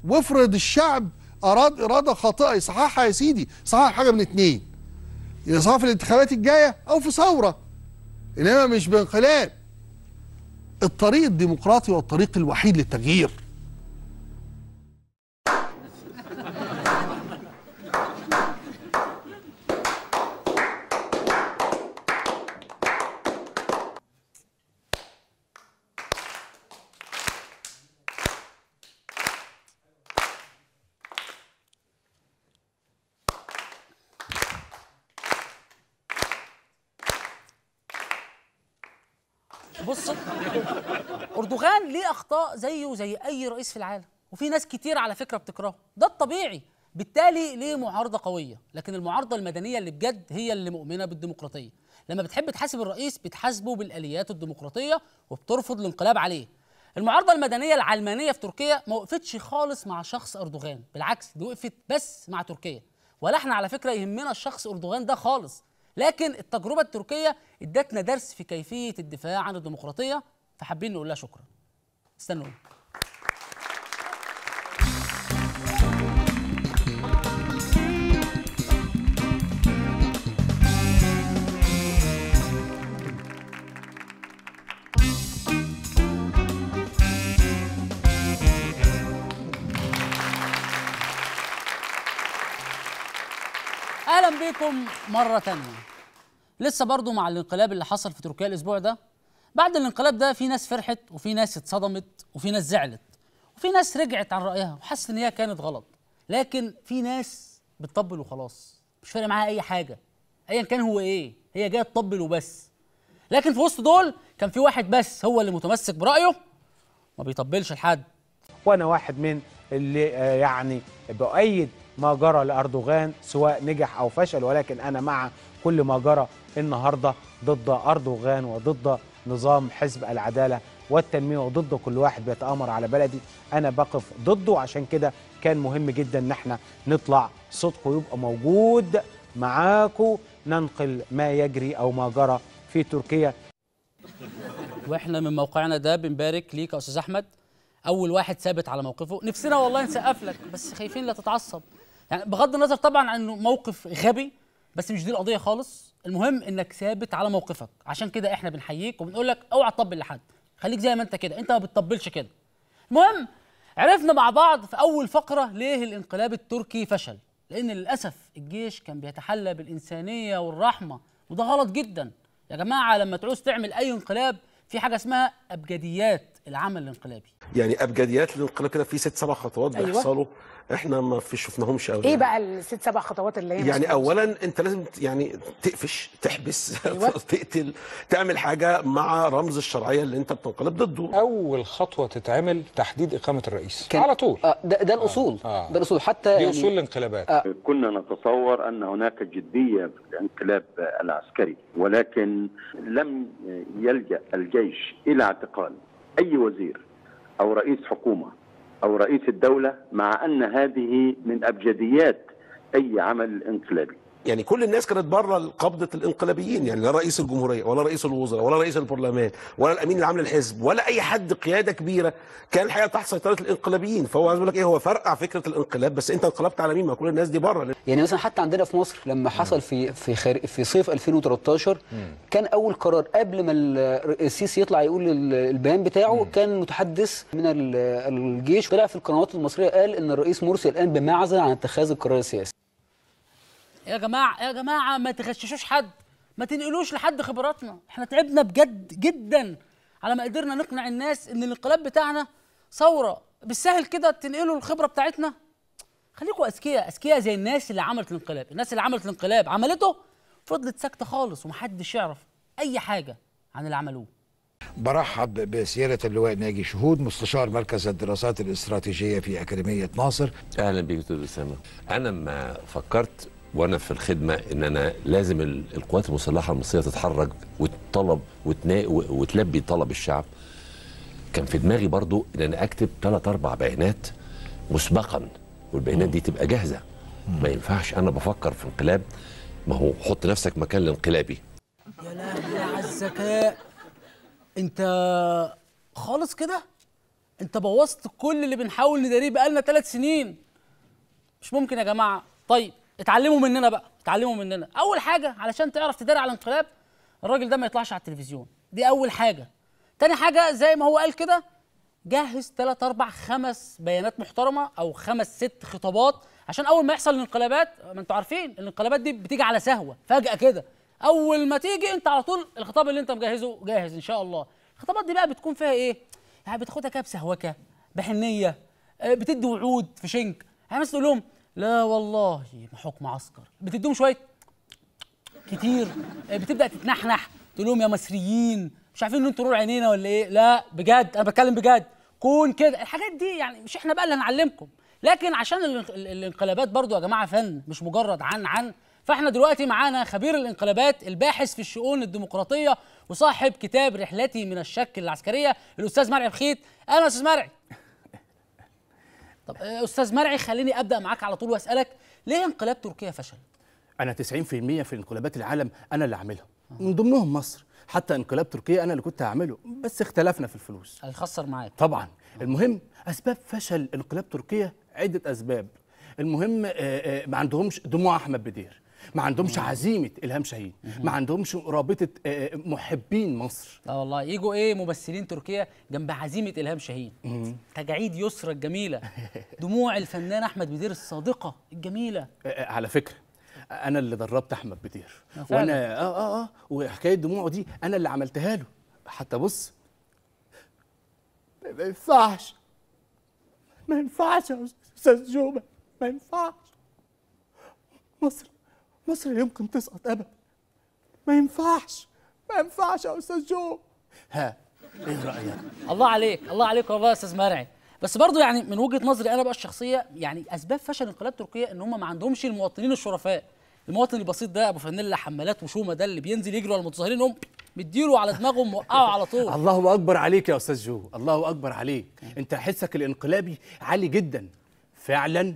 Speaker 4: وافرض الشعب اراد اراده خاطئه يصححها يا سيدي صحح حاجه من اتنين يصحح في الانتخابات الجايه او في ثوره انما مش بانقلاب الطريق الديمقراطي هو الطريق الوحيد للتغيير
Speaker 1: ليه اخطاء زيه زي اي رئيس في العالم وفي ناس كتير على فكره بتكرهه ده الطبيعي بالتالي ليه معارضه قويه لكن المعارضه المدنيه اللي بجد هي اللي مؤمنه بالديمقراطيه لما بتحب تحاسب الرئيس بتحاسبه بالاليات الديمقراطيه وبترفض الانقلاب عليه المعارضه المدنيه العلمانيه في تركيا ما وقفتش خالص مع شخص اردوغان بالعكس دي وقفت بس مع تركيا ولا احنا على فكره يهمنا الشخص اردوغان ده خالص لكن التجربه التركيه ادتنا درس في كيفيه الدفاع عن الديمقراطيه فحابين نقول لها شكرا استنوا اهلا بكم مره ثانيه لسه برضو مع الانقلاب اللي حصل في تركيا الاسبوع ده بعد الانقلاب ده في ناس فرحت وفي ناس اتصدمت وفي ناس زعلت وفي ناس رجعت عن رايها وحست ان هي كانت غلط لكن في ناس بتطبل وخلاص مش فارق معاها اي حاجه ايا كان هو ايه هي جايه تطبل وبس لكن في وسط دول كان في واحد بس هو اللي متمسك برايه ما بيطبلش
Speaker 2: لحد وانا واحد من اللي آه، يعني بؤيد ما جرى لاردوغان سواء نجح او فشل ولكن انا مع كل ما جرى النهارده ضد اردوغان وضد نظام حزب العداله والتنميه وضده كل واحد بيتامر على بلدي انا بقف ضده عشان كده كان مهم جدا ان احنا نطلع صدقه يبقى موجود معاكم ننقل ما يجري او ما جرى في تركيا
Speaker 1: واحنا من موقعنا ده بنبارك ليك يا استاذ احمد اول واحد ثابت على موقفه نفسنا والله نسقف لك بس خايفين لا تتعصب يعني بغض النظر طبعا عن انه موقف غبي بس مش دي القضيه خالص المهم انك ثابت على موقفك عشان كده احنا بنحييك وبنقول لك اوعى تطبل لحد خليك زي ما انت كده انت ما بتطبلش كده المهم عرفنا مع بعض في اول فقره ليه الانقلاب التركي فشل لان للاسف الجيش كان بيتحلى بالانسانيه والرحمه وده غلط جدا يا جماعه لما تعوز تعمل اي انقلاب في حاجه اسمها ابجديات العمل الانقلابي
Speaker 3: يعني
Speaker 2: ابجديات الانقلاب كده في ست سبع خطوات أيوة. بيحصلوا احنا ما في شفناهمش قوي ايه
Speaker 1: بقى الست سبع خطوات اللي هي يعني
Speaker 2: اولا انت لازم يعني تقفش تحبس أيوة. تقتل تعمل حاجه مع رمز الشرعيه اللي انت بتنقلب ضده اول خطوه تتعمل تحديد اقامه الرئيس كان... على طول آه ده, ده الاصول آه. آه. ده الاصول حتى دي يعني اصول
Speaker 5: الانقلابات آه. كنا نتصور ان هناك جديه في الانقلاب العسكري ولكن لم يلجا الجيش الى اعتقال اي وزير أو رئيس حكومة أو رئيس الدولة مع أن هذه من أبجديات أي عمل انقلابي يعني كل الناس
Speaker 2: كانت بره قبضه الانقلابيين يعني لا رئيس الجمهوريه ولا رئيس الوزراء ولا رئيس البرلمان ولا الامين العام للحزب ولا اي حد قياده كبيره كان الحقيقه تحت سيطره الانقلابيين فهو عايز اقول لك ايه هو فرقع فكره الانقلاب بس انت انقلبت على مين ما كل الناس دي بره يعني مثلا حتى عندنا في مصر لما حصل في في خير في صيف 2013 كان اول
Speaker 1: قرار قبل ما السيسي يطلع يقول البيان بتاعه كان متحدث من الجيش طلع في القنوات المصريه قال ان الرئيس مرسي الان بمعزل عن اتخاذ القرار السياسي يا جماعه يا جماعه ما تغششوش حد ما تنقلوش لحد خبراتنا احنا تعبنا بجد جدا على ما قدرنا نقنع الناس ان الانقلاب بتاعنا ثوره بالسهل كده تنقلوا الخبره بتاعتنا خليكوا اذكياء اذكياء زي الناس اللي عملت الانقلاب الناس اللي عملت الانقلاب عملته فضلت ساكته خالص ومحدش يعرف اي حاجه عن اللي عملوه
Speaker 4: برحب بسيادة اللواء ناجي شهود مستشار مركز الدراسات الاستراتيجية في أكاديمية ناصر أهلا بك دكتور أسامة أنا ما فكرت وانا في الخدمه ان انا لازم القوات المسلحه المصريه تتحرك وتطلب وتلبي طلب الشعب كان في دماغي برضو ان انا اكتب ثلاث اربع بيانات مسبقا والبيانات دي تبقى جاهزه ما ينفعش انا بفكر في انقلاب ما هو حط نفسك مكان الانقلابي يا
Speaker 1: لهوي على الذكاء انت خالص كده انت بوظت كل اللي بنحاول نداريه بقالنا ثلاث سنين مش ممكن يا جماعه طيب اتعلموا مننا بقى اتعلموا مننا اول حاجه علشان تعرف تداري على الانقلاب الراجل ده ما يطلعش على التلفزيون دي اول حاجه تاني حاجه زي ما هو قال كده جهز ثلاث اربع خمس بيانات محترمه او خمس ست خطابات عشان اول ما يحصل الانقلابات ما انتوا عارفين الانقلابات دي بتيجي على سهوه فجاه كده اول ما تيجي انت على طول الخطاب اللي انت مجهزه جاهز ان شاء الله الخطابات دي بقى بتكون فيها ايه يعني بتاخدها كده بسهوكه بحنيه آه، بتدي وعود في شنك يعني مثلا تقول لهم لا والله حكم عسكر بتديهم شويه كتير إيه، بتبدا تتنحنح تقول لهم يا مصريين مش عارفين ان انتوا رول عينينا ولا ايه لا بجد انا بتكلم بجد كون كده الحاجات دي يعني مش احنا بقى اللي هنعلمكم لكن عشان الانقلابات برضو يا جماعه فن مش مجرد عن عن فاحنا دلوقتي معانا خبير الانقلابات الباحث في الشؤون الديمقراطيه وصاحب كتاب رحلتي من الشك العسكريه الاستاذ مرعي بخيت اهلا استاذ مرعي طب آه، استاذ مرعي خليني ابدا معاك على طول واسالك ليه انقلاب تركيا فشل
Speaker 7: انا 90% في انقلابات العالم انا اللي عاملها من ضمنهم مصر حتى انقلاب تركيا انا اللي كنت هعمله بس اختلفنا في الفلوس هيخسر معاك طبعا المهم اسباب فشل انقلاب تركيا عده اسباب المهم آه، آه، ما عندهمش دموع احمد بدير ما عندهمش عزيمه الهام شاهين ما عندهمش رابطه آه، آه، محبين مصر اه والله يجوا ايه ممثلين تركيا جنب عزيمه الهام شاهين
Speaker 1: تجعيد يسرى الجميله دموع الفنان احمد بدير الصادقه الجميله
Speaker 7: آه، على فكره انا اللي دربت احمد بدير وانا اه اه اه وحكايه دموعه دي انا اللي عملتها له حتى بص
Speaker 5: ما ينفعش ما ينفعش يا استاذ جوبه ما ينفعش
Speaker 7: مصر مصر يمكن تسقط ابدا ما ينفعش ما
Speaker 1: ينفعش يا استاذ جو
Speaker 7: ها ايه رايك
Speaker 1: الله عليك الله عليك والله يا استاذ مرعي بس برضه يعني من وجهه نظري انا بقى الشخصيه يعني اسباب فشل انقلاب تركيا ان هم ما عندهمش المواطنين الشرفاء المواطن البسيط ده ابو فانيلا حمالات وشومه ده اللي بينزل يجري على المتظاهرين هم مديله على دماغهم وقعوا على طول
Speaker 7: الله اكبر عليك يا استاذ جو الله اكبر عليك انت حسك الانقلابي عالي جدا فعلا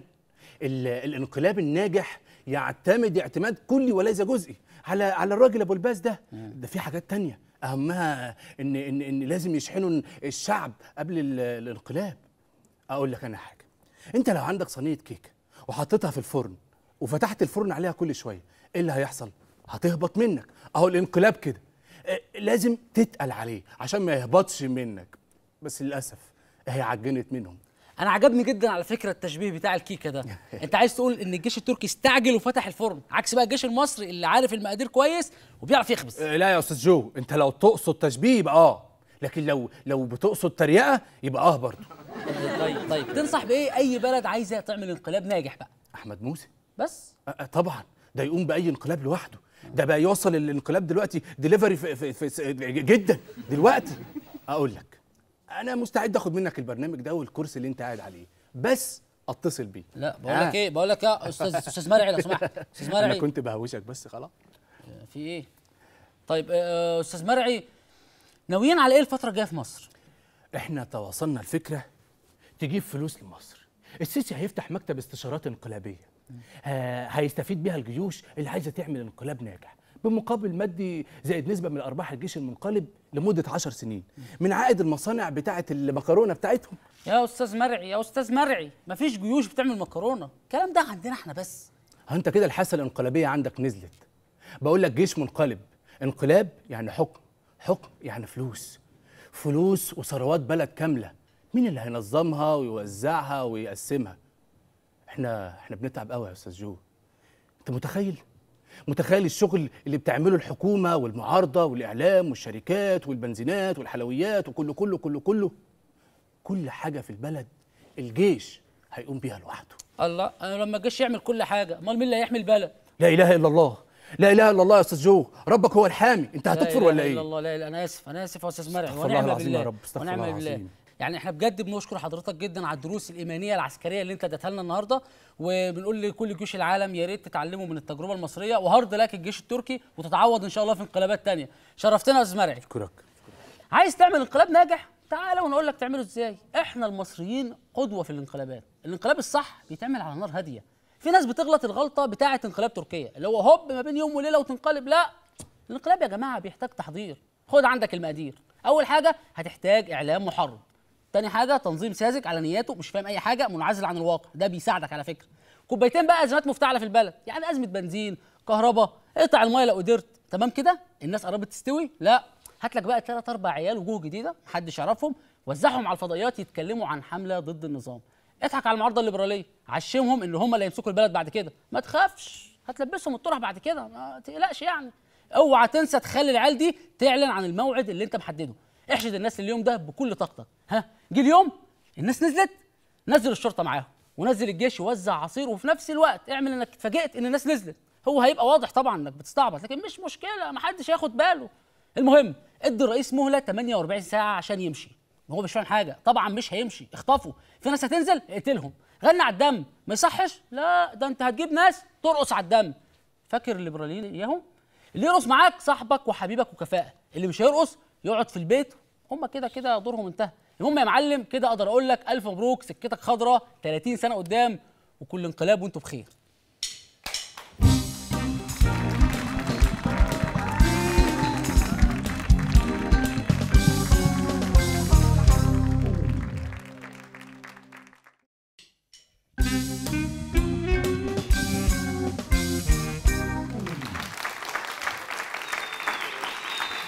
Speaker 7: الانقلاب الناجح يعتمد اعتماد كلي وليس جزئي على على الراجل ابو الباس ده ده في حاجات تانية اهمها ان ان ان لازم يشحنوا الشعب قبل الانقلاب اقول لك انا حاجه انت لو عندك صينيه كيكه وحطيتها في الفرن وفتحت الفرن عليها كل شويه ايه اللي هيحصل هتهبط منك اهو الانقلاب كده آه، لازم تتقل عليه عشان ما يهبطش منك بس للاسف هي عجنت منهم انا عجبني جدا على فكره التشبيه بتاع الكيكه ده انت عايز تقول ان الجيش التركي استعجل
Speaker 1: وفتح الفرن عكس بقى الجيش المصري اللي عارف المقادير كويس وبيعرف يخبز
Speaker 7: آه، لا يا استاذ جو انت لو تقصد تشبيه يبقى اه لكن لو لو بتقصد تريقه يبقى اه برضه
Speaker 1: طيب طيب تنصح بايه اي بلد عايزه تعمل انقلاب ناجح بقى احمد موسى بس
Speaker 7: أه, آه، طبعا ده يقوم باي انقلاب لوحده ده بقى يوصل الانقلاب دلوقتي ديليفري في, في, في جدا دلوقتي اقول لك انا مستعد اخد منك البرنامج ده والكرسي اللي انت قاعد عليه بس اتصل بيه لا بقول لك آه. ايه
Speaker 1: بقول لك يا استاذ استاذ مرعي لو سمحت استاذ مرعي انا كنت
Speaker 7: بهوشك بس خلاص
Speaker 1: آه، في ايه طيب آه، استاذ
Speaker 7: مرعي ناويين على ايه الفتره الجايه في مصر احنا تواصلنا الفكره تجيب فلوس لمصر السيسي هيفتح مكتب استشارات انقلابيه آه، هيستفيد بيها الجيوش اللي عايزه تعمل انقلاب ناجح بمقابل مادي زائد نسبه من ارباح الجيش المنقلب لمده 10 سنين من عائد المصانع بتاعه المكرونه بتاعتهم يا
Speaker 1: استاذ مرعي يا استاذ مرعي مفيش جيوش بتعمل مكرونه الكلام ده عندنا احنا بس
Speaker 7: انت كده الحاسه الانقلابيه عندك نزلت بقول لك جيش منقلب انقلاب يعني حكم حكم يعني فلوس فلوس وثروات بلد كامله مين اللي هينظمها ويوزعها ويقسمها احنا احنا بنتعب قوي يا استاذ جو انت متخيل متخيل الشغل اللي بتعمله الحكومه والمعارضه والاعلام والشركات والبنزينات والحلويات وكله كله كله كله كل حاجه في البلد الجيش هيقوم بيها لوحده
Speaker 1: الله انا لما الجيش يعمل كل حاجه امال مين اللي هيحمي البلد
Speaker 7: لا اله الا الله لا اله الا الله يا استاذ جو ربك هو الحامي انت هتكفر ولا ايه لا اله الا
Speaker 1: الله لا إله. انا اسف انا اسف يا استاذ مرعي ونعم بالله يا رب ونعم بالله يعني احنا بجد بنشكر حضرتك جدا على الدروس الايمانيه العسكريه اللي انت اديتها لنا النهارده وبنقول لكل جيوش العالم يا ريت تتعلموا من التجربه المصريه وهارد لك الجيش التركي وتتعوض ان شاء الله في انقلابات ثانيه شرفتنا يا استاذ مرعي اشكرك عايز تعمل انقلاب ناجح تعالى ونقول لك تعمله ازاي احنا المصريين قدوه في الانقلابات الانقلاب الصح بيتعمل على نار هاديه في ناس بتغلط الغلطه بتاعه انقلاب تركيا اللي هو هوب ما بين يوم وليله وتنقلب لا الانقلاب يا جماعه بيحتاج تحضير خد عندك المقادير اول حاجه هتحتاج اعلام محرض تاني حاجه تنظيم ساذج على نياته مش فاهم اي حاجه منعزل عن الواقع ده بيساعدك على فكره كوبايتين بقى ازمات مفتعله في البلد يعني ازمه بنزين كهرباء اقطع الميه لو قدرت تمام كده الناس قربت تستوي لا هات لك بقى ثلاث اربع عيال وجوه جديده محدش يعرفهم وزعهم على الفضائيات يتكلموا عن حمله ضد النظام اضحك على المعارضه الليبراليه عشمهم ان هم اللي هيمسكوا البلد بعد كده ما تخافش هتلبسهم الطرح بعد كده ما تقلقش يعني اوعى تنسى تخلي العيال دي تعلن عن الموعد اللي انت محدده احشد الناس اليوم ده بكل طاقتك ها جه اليوم الناس نزلت نزل الشرطه معاهم ونزل الجيش ووزع عصير وفي نفس الوقت اعمل انك اتفاجئت ان الناس نزلت هو هيبقى واضح طبعا انك بتستعبط لكن مش مشكله ما حدش هياخد باله المهم ادي الرئيس مهله 48 ساعه عشان يمشي ما هو مش فاهم حاجه طبعا مش هيمشي اخطفوا في ناس هتنزل اقتلهم غنى على الدم ما يصحش لا ده انت هتجيب ناس ترقص على الدم فاكر الليبراليين اياهم اللي يرقص معاك صاحبك وحبيبك وكفاءه اللي مش هيرقص يقعد في البيت هم كده كده دورهم انتهى المهم يا معلم كده اقدر اقول لك الف مبروك سكتك خضراء 30 سنه قدام وكل انقلاب وانتم بخير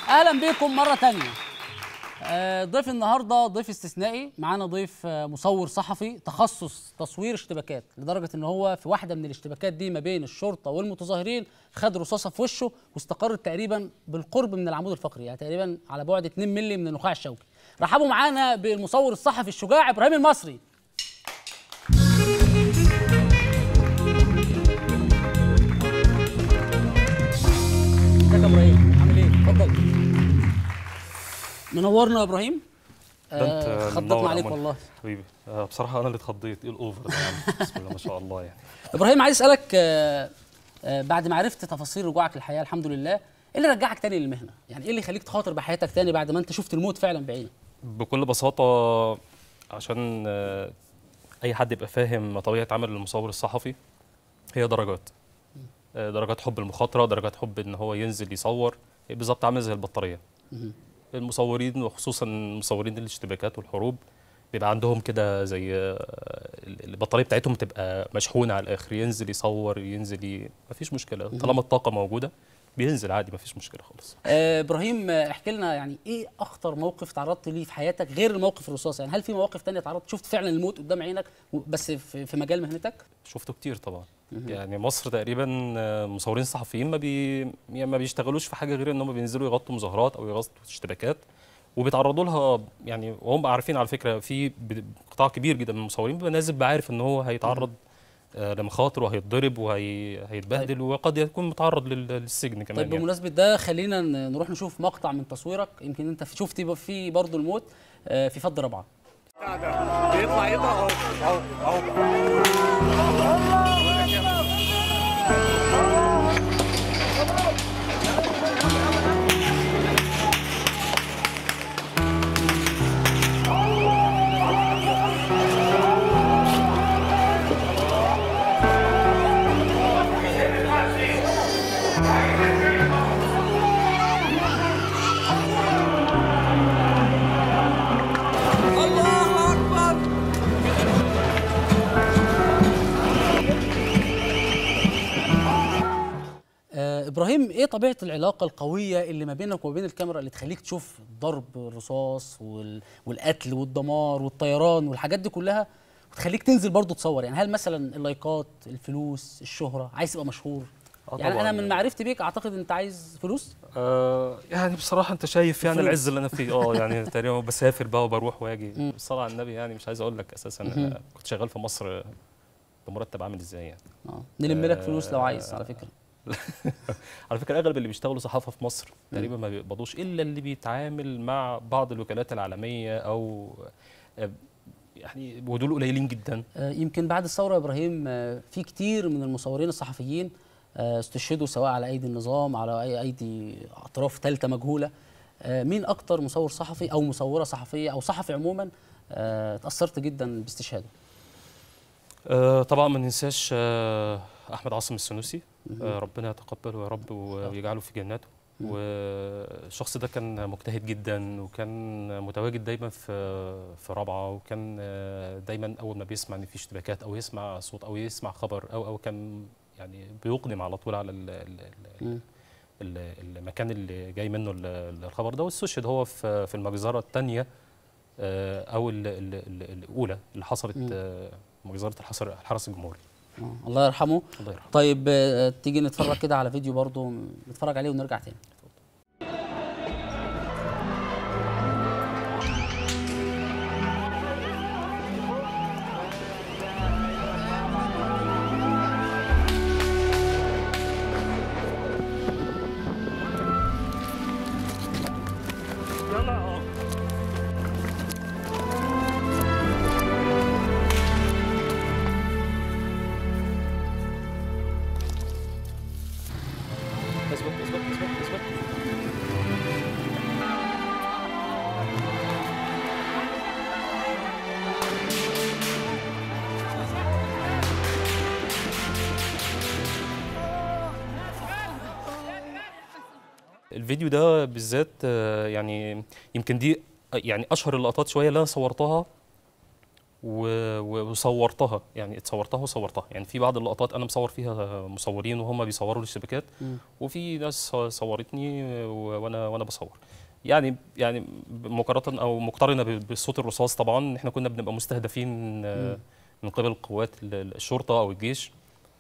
Speaker 1: اهلا بيكم مره ثانيه آه، ضيف النهارده ضيف استثنائي معانا ضيف آه، مصور صحفي تخصص تصوير اشتباكات لدرجه ان هو في واحده من الاشتباكات دي ما بين الشرطه والمتظاهرين خد رصاصه في وشه واستقرت تقريبا بالقرب من العمود الفقري يعني تقريبا على بعد 2 مللي من النخاع الشوكي رحبوا معانا بالمصور الصحفي الشجاع ابراهيم
Speaker 3: المصري ازيك يا ابراهيم
Speaker 1: منورنا يا ابراهيم آه خضتنا عليك والله
Speaker 8: حبيبي آه بصراحه انا اللي اتخضيت ايه الاوفر يعني بسم الله ما شاء الله يعني
Speaker 1: ابراهيم عايز اسالك آه،, آه بعد ما عرفت تفاصيل رجوعك للحياه الحمد لله ايه اللي رجعك تاني للمهنه يعني ايه اللي يخليك تخاطر بحياتك تاني بعد ما انت شفت الموت فعلا بعينك
Speaker 8: بكل بساطه عشان آه، اي حد يبقى فاهم طبيعه عمل المصور الصحفي هي درجات آه، درجات حب المخاطره درجات حب ان هو ينزل يصور بالظبط عامل زي البطاريه المصورين وخصوصا مصورين الاشتباكات والحروب بيبقى عندهم كده زي آه، البطاريه بتاعتهم تبقى مشحونه على الاخر ينزل يصور ينزل ي... مفيش مشكله طالما الطاقه موجوده بينزل عادي ما فيش مشكله خالص
Speaker 1: آه ابراهيم آه، احكي لنا يعني ايه اخطر موقف تعرضت ليه في حياتك غير الموقف الرصاص يعني هل في مواقف تانية تعرضت شفت فعلا الموت قدام عينك بس في مجال مهنتك
Speaker 8: شفته كتير طبعا يعني مصر تقريبا آه، مصورين صحفيين ما بي يعني ما بيشتغلوش في حاجه غير ان هم بينزلوا يغطوا مظاهرات او يغطوا اشتباكات وبيتعرضوا لها يعني وهم عارفين على فكره في قطاع كبير جدا من المصورين بيبقى نازل عارف ان هو هيتعرض آه، لمخاطر وهيتضرب وهيتبهدل طيب. وقد يكون متعرض للسجن كمان طيب يعني. بمناسبه
Speaker 1: ده خلينا نروح نشوف مقطع من تصويرك يمكن انت شفت في برضه الموت آه، في فض رابعه
Speaker 2: بيطلع
Speaker 5: يضرب اهو اهو
Speaker 1: ابراهيم ايه طبيعه العلاقه القويه اللي ما بينك وما بين الكاميرا اللي تخليك تشوف ضرب الرصاص وال... والقتل والدمار والطيران والحاجات دي كلها وتخليك تنزل برضه تصور يعني هل مثلا اللايكات الفلوس الشهره عايز تبقى
Speaker 8: مشهور آه يعني انا من
Speaker 1: يعني. معرفتي بيك اعتقد انت عايز فلوس
Speaker 8: آه يعني بصراحه انت شايف يعني العز اللي انا فيه اه يعني تقريبا بسافر بقى وبروح واجي بالصلاه على النبي يعني مش عايز اقول لك اساسا انا كنت شغال في مصر بمرتب عامل ازاي يعني اه نلم لك فلوس لو عايز على فكره على فكره اغلب اللي بيشتغلوا صحافه في مصر تقريبا ما بيقبضوش الا اللي بيتعامل مع بعض الوكالات العالميه او يعني ودول قليلين جدا
Speaker 1: آه، يمكن بعد الثوره يا ابراهيم آه، في كتير من المصورين الصحفيين آه، استشهدوا سواء على ايدي النظام على ايدي اطراف ثالثه مجهوله مين اكتر مصور صحفي او مصوره صحفيه او صحفي عموما اتاثرت جدا
Speaker 8: باستشهاده طبعا ما ننساش احمد عاصم السنوسي آه، ربنا يتقبله يا رب آه. ويجعله في جناته والشخص ده كان مجتهد جدا وكان متواجد دايما في في رابعه وكان آه، دايما اول ما بيسمع ان في اشتباكات او يسمع صوت او يسمع خبر او او كان يعني بيقدم على طول على الـ الـ الـ المكان اللي جاي منه الخبر ده واستشهد هو في في المجزره الثانيه او الاولى اللي حصلت مجزره الحرس الجمهوري
Speaker 1: آه، الله يرحمه الله يرحمه طيب آه، تيجي نتفرج كده على فيديو برضه نتفرج عليه ونرجع تاني
Speaker 8: الفيديو ده بالذات آه، يعني يمكن دي آه، يعني اشهر اللقطات شويه اللي انا صورتها وصورتها يعني اتصورتها وصورتها يعني في بعض اللقطات انا مصور فيها مصورين وهم بيصوروا للشبكات وفي ناس صورتني وانا وانا بصور يعني يعني مقارنه او مقترنه بالصوت الرصاص طبعا احنا كنا بنبقى مستهدفين آه، من قبل قوات الشرطه او الجيش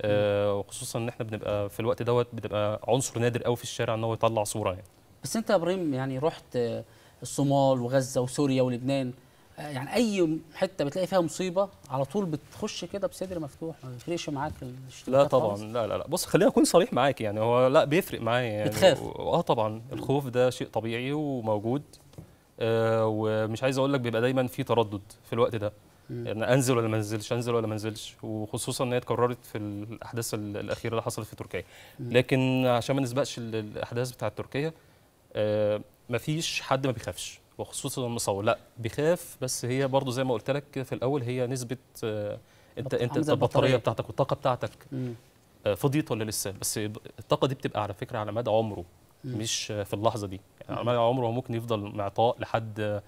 Speaker 8: آه، وخصوصا ان احنا بنبقى في الوقت دوت بتبقى عنصر نادر قوي في الشارع ان هو يطلع صوره يعني
Speaker 1: بس انت يا ابراهيم يعني رحت آه، الصومال وغزه وسوريا ولبنان آه، يعني اي حته بتلاقي فيها مصيبه على طول بتخش كده بصدر مفتوح ما بيفرقش معاك لا طبعا
Speaker 8: لا لا لا بص خلينا اكون صريح معاك يعني هو لا بيفرق معايا يعني بتخاف اه طبعا الخوف ده شيء طبيعي وموجود آه ومش عايز اقول لك بيبقى دايما في تردد في الوقت ده يعني انزل ولا ما انزلش انزل ولا ما انزلش وخصوصا ان هي اتكررت في الاحداث الاخيره اللي حصلت في تركيا لكن عشان ما نسبقش الاحداث بتاعه تركيا آه، مفيش حد ما بيخافش وخصوصا المصور لا بيخاف بس هي برضو زي ما قلت لك في الاول هي نسبه آه، انت انت البطاريه بتاعتك والطاقه بتاعتك آه، فضيت ولا لسه بس الطاقه دي بتبقى على فكره على مدى عمره مش في اللحظه دي يعني على مدى عمره ممكن يفضل معطاء لحد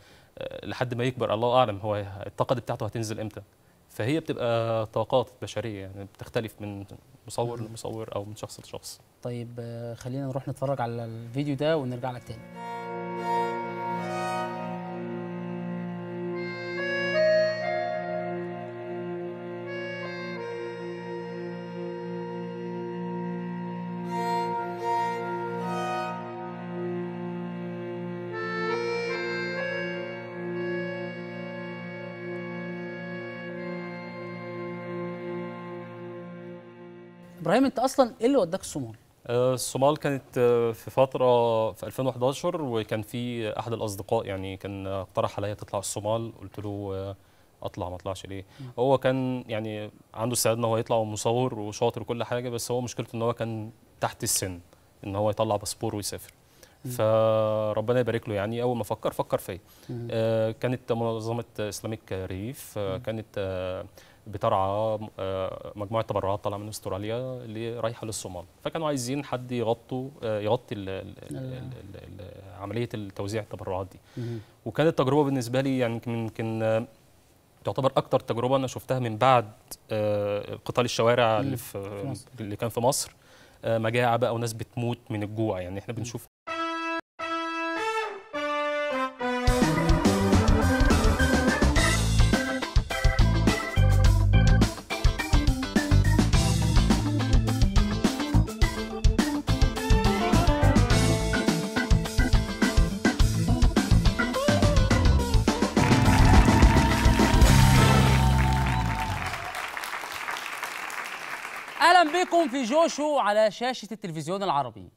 Speaker 8: لحد ما يكبر الله اعلم هو الطاقه دي بتاعته هتنزل امتى فهي بتبقى طاقات بشريه يعني بتختلف من مصور لمصور او من شخص لشخص
Speaker 1: طيب آه، خلينا نروح نتفرج على الفيديو ده ونرجع لك تاني ابراهيم انت اصلا ايه اللي وداك الصومال؟
Speaker 8: آه، الصومال كانت آه، في فترة في 2011 وكان في أحد الأصدقاء يعني كان اقترح عليا تطلع الصومال قلت له آه، أطلع ما أطلعش ليه؟ هو كان يعني عنده استعداد إن هو يطلع ومصور وشاطر وكل حاجة بس هو مشكلته إن هو كان تحت السن إن هو يطلع باسبور ويسافر. فربنا يبارك له يعني اول ما فكر فكر فيا آه كانت منظمه اسلاميك ريف آه كانت آه بترعى آه، مجموعه تبرعات طالعه من استراليا اللي رايحه للصومال فكانوا عايزين حد يغطوا آه، يغطي آه. عمليه التوزيع التبرعات دي وكانت التجربه بالنسبه لي يعني يمكن تعتبر اكتر تجربه انا شفتها من بعد قتال الشوارع اللي في اللي كان في مصر مجاعه بقى وناس بتموت من الجوع يعني احنا بنشوف
Speaker 1: جوشو على شاشة التلفزيون العربي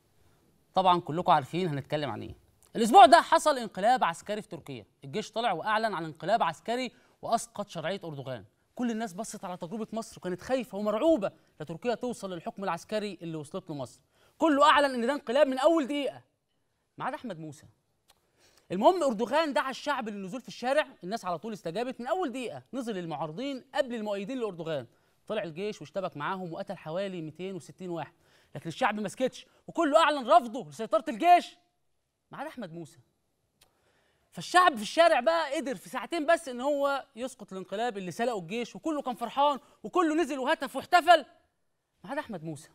Speaker 1: طبعا كلكم عارفين هنتكلم عن ايه الاسبوع ده حصل انقلاب عسكري في تركيا الجيش طلع واعلن عن انقلاب عسكري واسقط شرعية اردوغان كل الناس بصت على تجربة مصر وكانت خايفة ومرعوبة لتركيا توصل للحكم العسكري اللي وصلت له مصر كله اعلن ان ده انقلاب من اول دقيقة ما عدا احمد موسى المهم اردوغان دعا الشعب للنزول في الشارع الناس على طول استجابت من اول دقيقه نزل المعارضين قبل المؤيدين لاردوغان طلع الجيش واشتبك معاهم وقتل حوالي 260 واحد لكن الشعب ما سكتش وكله اعلن رفضه لسيطره الجيش ما عدا احمد موسى فالشعب في الشارع بقى قدر في ساعتين بس ان هو يسقط الانقلاب اللي سلقه الجيش وكله كان فرحان وكله نزل وهتف واحتفل ما عدا احمد موسى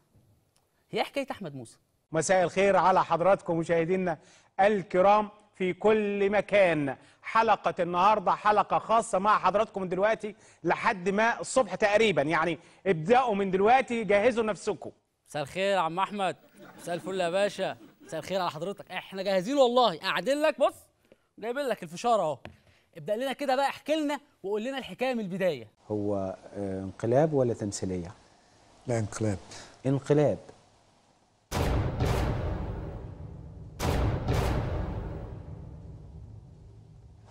Speaker 2: هي إيه حكايه احمد موسى مساء الخير على حضراتكم مشاهدينا الكرام في كل مكان حلقة النهاردة حلقة خاصة مع حضراتكم من دلوقتي لحد ما الصبح تقريبا يعني ابدأوا من دلوقتي جهزوا نفسكم
Speaker 1: مساء الخير يا عم أحمد مساء الفل يا باشا مساء الخير على حضرتك احنا جاهزين والله قاعدين لك بص جايبين لك الفشار اهو ابدأ لنا كده بقى احكي لنا وقول لنا الحكاية من البداية
Speaker 2: هو آه، انقلاب ولا تمثيلية؟ لا انقلاب انقلاب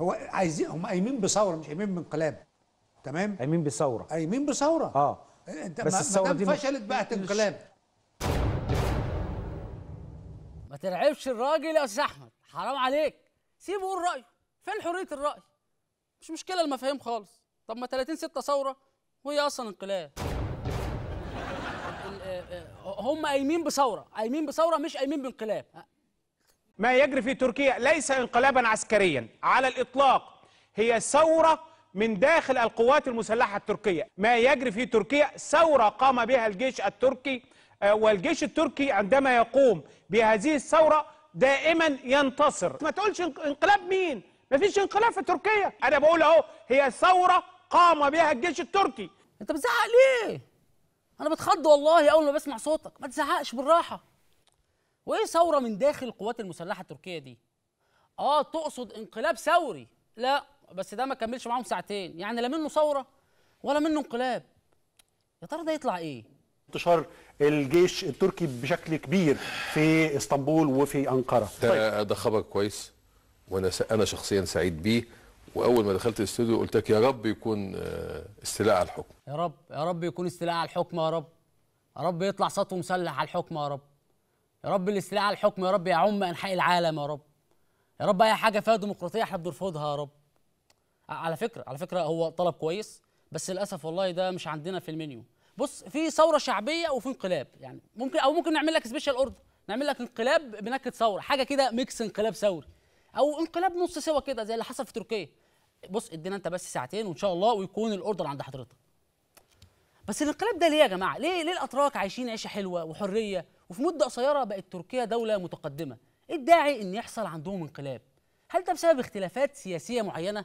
Speaker 2: هو عايزين هم قايمين بثوره مش قايمين بانقلاب تمام قايمين بثوره قايمين بثوره اه
Speaker 3: انت بس ما الثوره دي فشلت
Speaker 2: بقت انقلاب
Speaker 1: ما ترعبش الراجل يا استاذ احمد حرام عليك سيبه يقول رايه فين حريه الراي مش مشكله المفاهيم خالص طب ما 30 6 ثوره وهي اصلا انقلاب آه، آه، هم قايمين بثوره قايمين بثوره مش قايمين بانقلاب
Speaker 2: ما يجري في تركيا ليس انقلابا عسكريا على الإطلاق هي ثورة من داخل القوات المسلحة التركية ما يجري في تركيا ثورة قام بها الجيش التركي آه، والجيش التركي عندما يقوم بهذه الثورة دائما ينتصر ما تقولش انقلاب مين ما فيش انقلاب في تركيا أنا بقول أهو هي ثورة قام بها الجيش التركي أنت بتزعق ليه؟ أنا بتخض والله أول ما بسمع صوتك ما
Speaker 1: تزعقش بالراحة وايه ثوره من داخل القوات المسلحه التركيه دي اه تقصد انقلاب ثوري لا بس ده ما كملش معاهم ساعتين يعني لا منه ثوره ولا منه انقلاب يا ترى ده يطلع ايه
Speaker 4: انتشار الجيش التركي بشكل كبير في اسطنبول وفي انقره ده طيب. ده خبر كويس وانا انا شخصيا سعيد بيه واول ما دخلت الاستوديو قلت لك يا رب يكون آه، استيلاء على الحكم
Speaker 1: يا رب يا رب يكون استيلاء على الحكم يا رب يا رب يطلع سطو مسلح على الحكم يا رب يا رب الاستيلاء على الحكم يا رب يعم انحاء العالم يا رب يا رب اي حاجه فيها ديمقراطيه احنا بنرفضها يا رب على فكره على فكره هو طلب كويس بس للاسف والله ده مش عندنا في المنيو بص في ثوره شعبيه وفي انقلاب يعني ممكن او ممكن نعمل لك سبيشال اوردر نعمل لك انقلاب بنكهه ثوره حاجه كده ميكس انقلاب ثوري او انقلاب نص سوا كده زي اللي حصل في تركيا بص ادينا انت بس ساعتين وان شاء الله ويكون الاوردر عند حضرتك بس الانقلاب ده ليه يا جماعه ليه ليه الاتراك عايشين عيشه حلوه وحريه وفي مده قصيره بقت تركيا دوله متقدمه ايه الداعي ان يحصل عندهم انقلاب هل ده بسبب اختلافات سياسيه معينه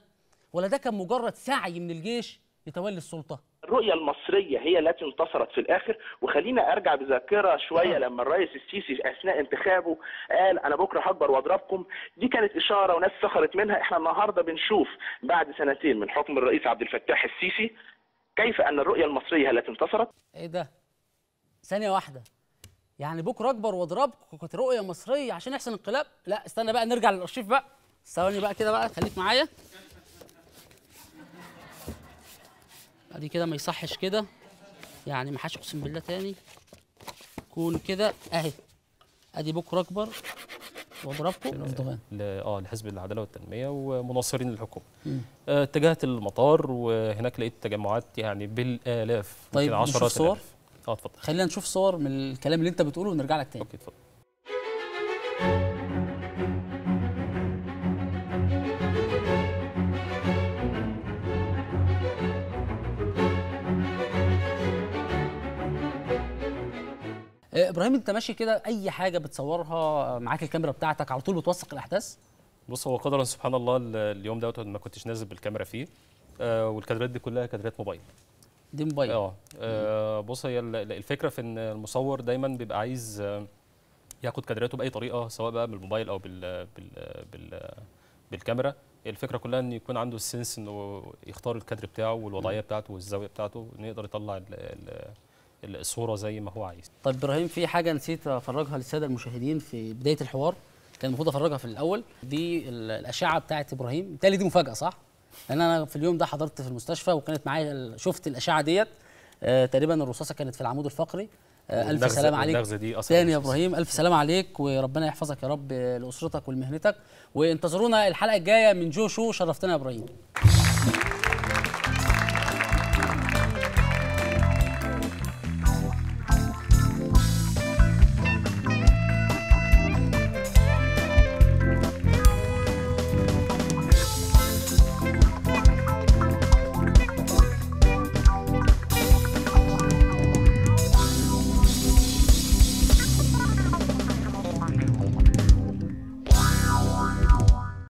Speaker 1: ولا ده كان مجرد سعي من الجيش لتولي السلطه
Speaker 5: الرؤيه المصريه هي التي انتصرت في الاخر وخلينا ارجع بذاكره شويه نعم. لما الرئيس السيسي اثناء انتخابه قال انا بكره هكبر واضربكم دي كانت اشاره وناس سخرت منها احنا النهارده بنشوف بعد سنتين من حكم الرئيس عبد الفتاح السيسي كيف ان الرؤيه المصريه التي انتصرت
Speaker 1: ايه ده ثانيه واحده يعني بكره اكبر واضربكم كانت رؤيه مصريه عشان يحصل انقلاب لا استنى بقى نرجع للارشيف بقى ثواني بقى كده بقى خليك معايا ادي كده ما يصحش كده يعني ما حدش اقسم بالله تاني كون كده اهي ادي بكره اكبر واضربكم
Speaker 8: اه لحزب العداله والتنميه ومناصرين الحكومه اتجهت المطار وهناك لقيت تجمعات يعني بالالاف طيب عشرة صور اه اتفضل
Speaker 1: خلينا نشوف صور من الكلام اللي انت بتقوله ونرجع لك تاني اوكي اتفضل آه، ابراهيم انت ماشي كده اي حاجه بتصورها معاك الكاميرا بتاعتك على طول بتوثق الاحداث
Speaker 8: بص هو قدرا سبحان الله اليوم دوت ما كنتش نازل بالكاميرا فيه آه، والكادرات دي كلها كادرات موبايل
Speaker 1: دي موبايل اه, آه،
Speaker 8: بص هي الفكره في ان المصور دايما بيبقى عايز آه، ياخد كادراته باي طريقه سواء بقى بالموبايل او بال بال, بال بالكاميرا الفكره كلها ان يكون عنده السنس انه يختار الكادر بتاعه والوضعيه بتاعته والزاويه بتاعته انه يقدر يطلع الـ الـ الصوره زي ما هو عايز
Speaker 1: طيب ابراهيم في حاجه نسيت افرجها للساده المشاهدين في بدايه الحوار كان المفروض افرجها في الاول دي الاشعه بتاعه ابراهيم بالتالي دي مفاجاه صح لان انا في اليوم ده حضرت في المستشفى وكانت معايا شفت الاشعه ديت آه تقريبا الرصاصه كانت في العمود الفقري آه الف سلام عليك دي تاني يا ابراهيم الف سلام عليك وربنا يحفظك يا رب لاسرتك ولمهنتك وانتظرونا الحلقه الجايه من جو شو شرفتنا يا ابراهيم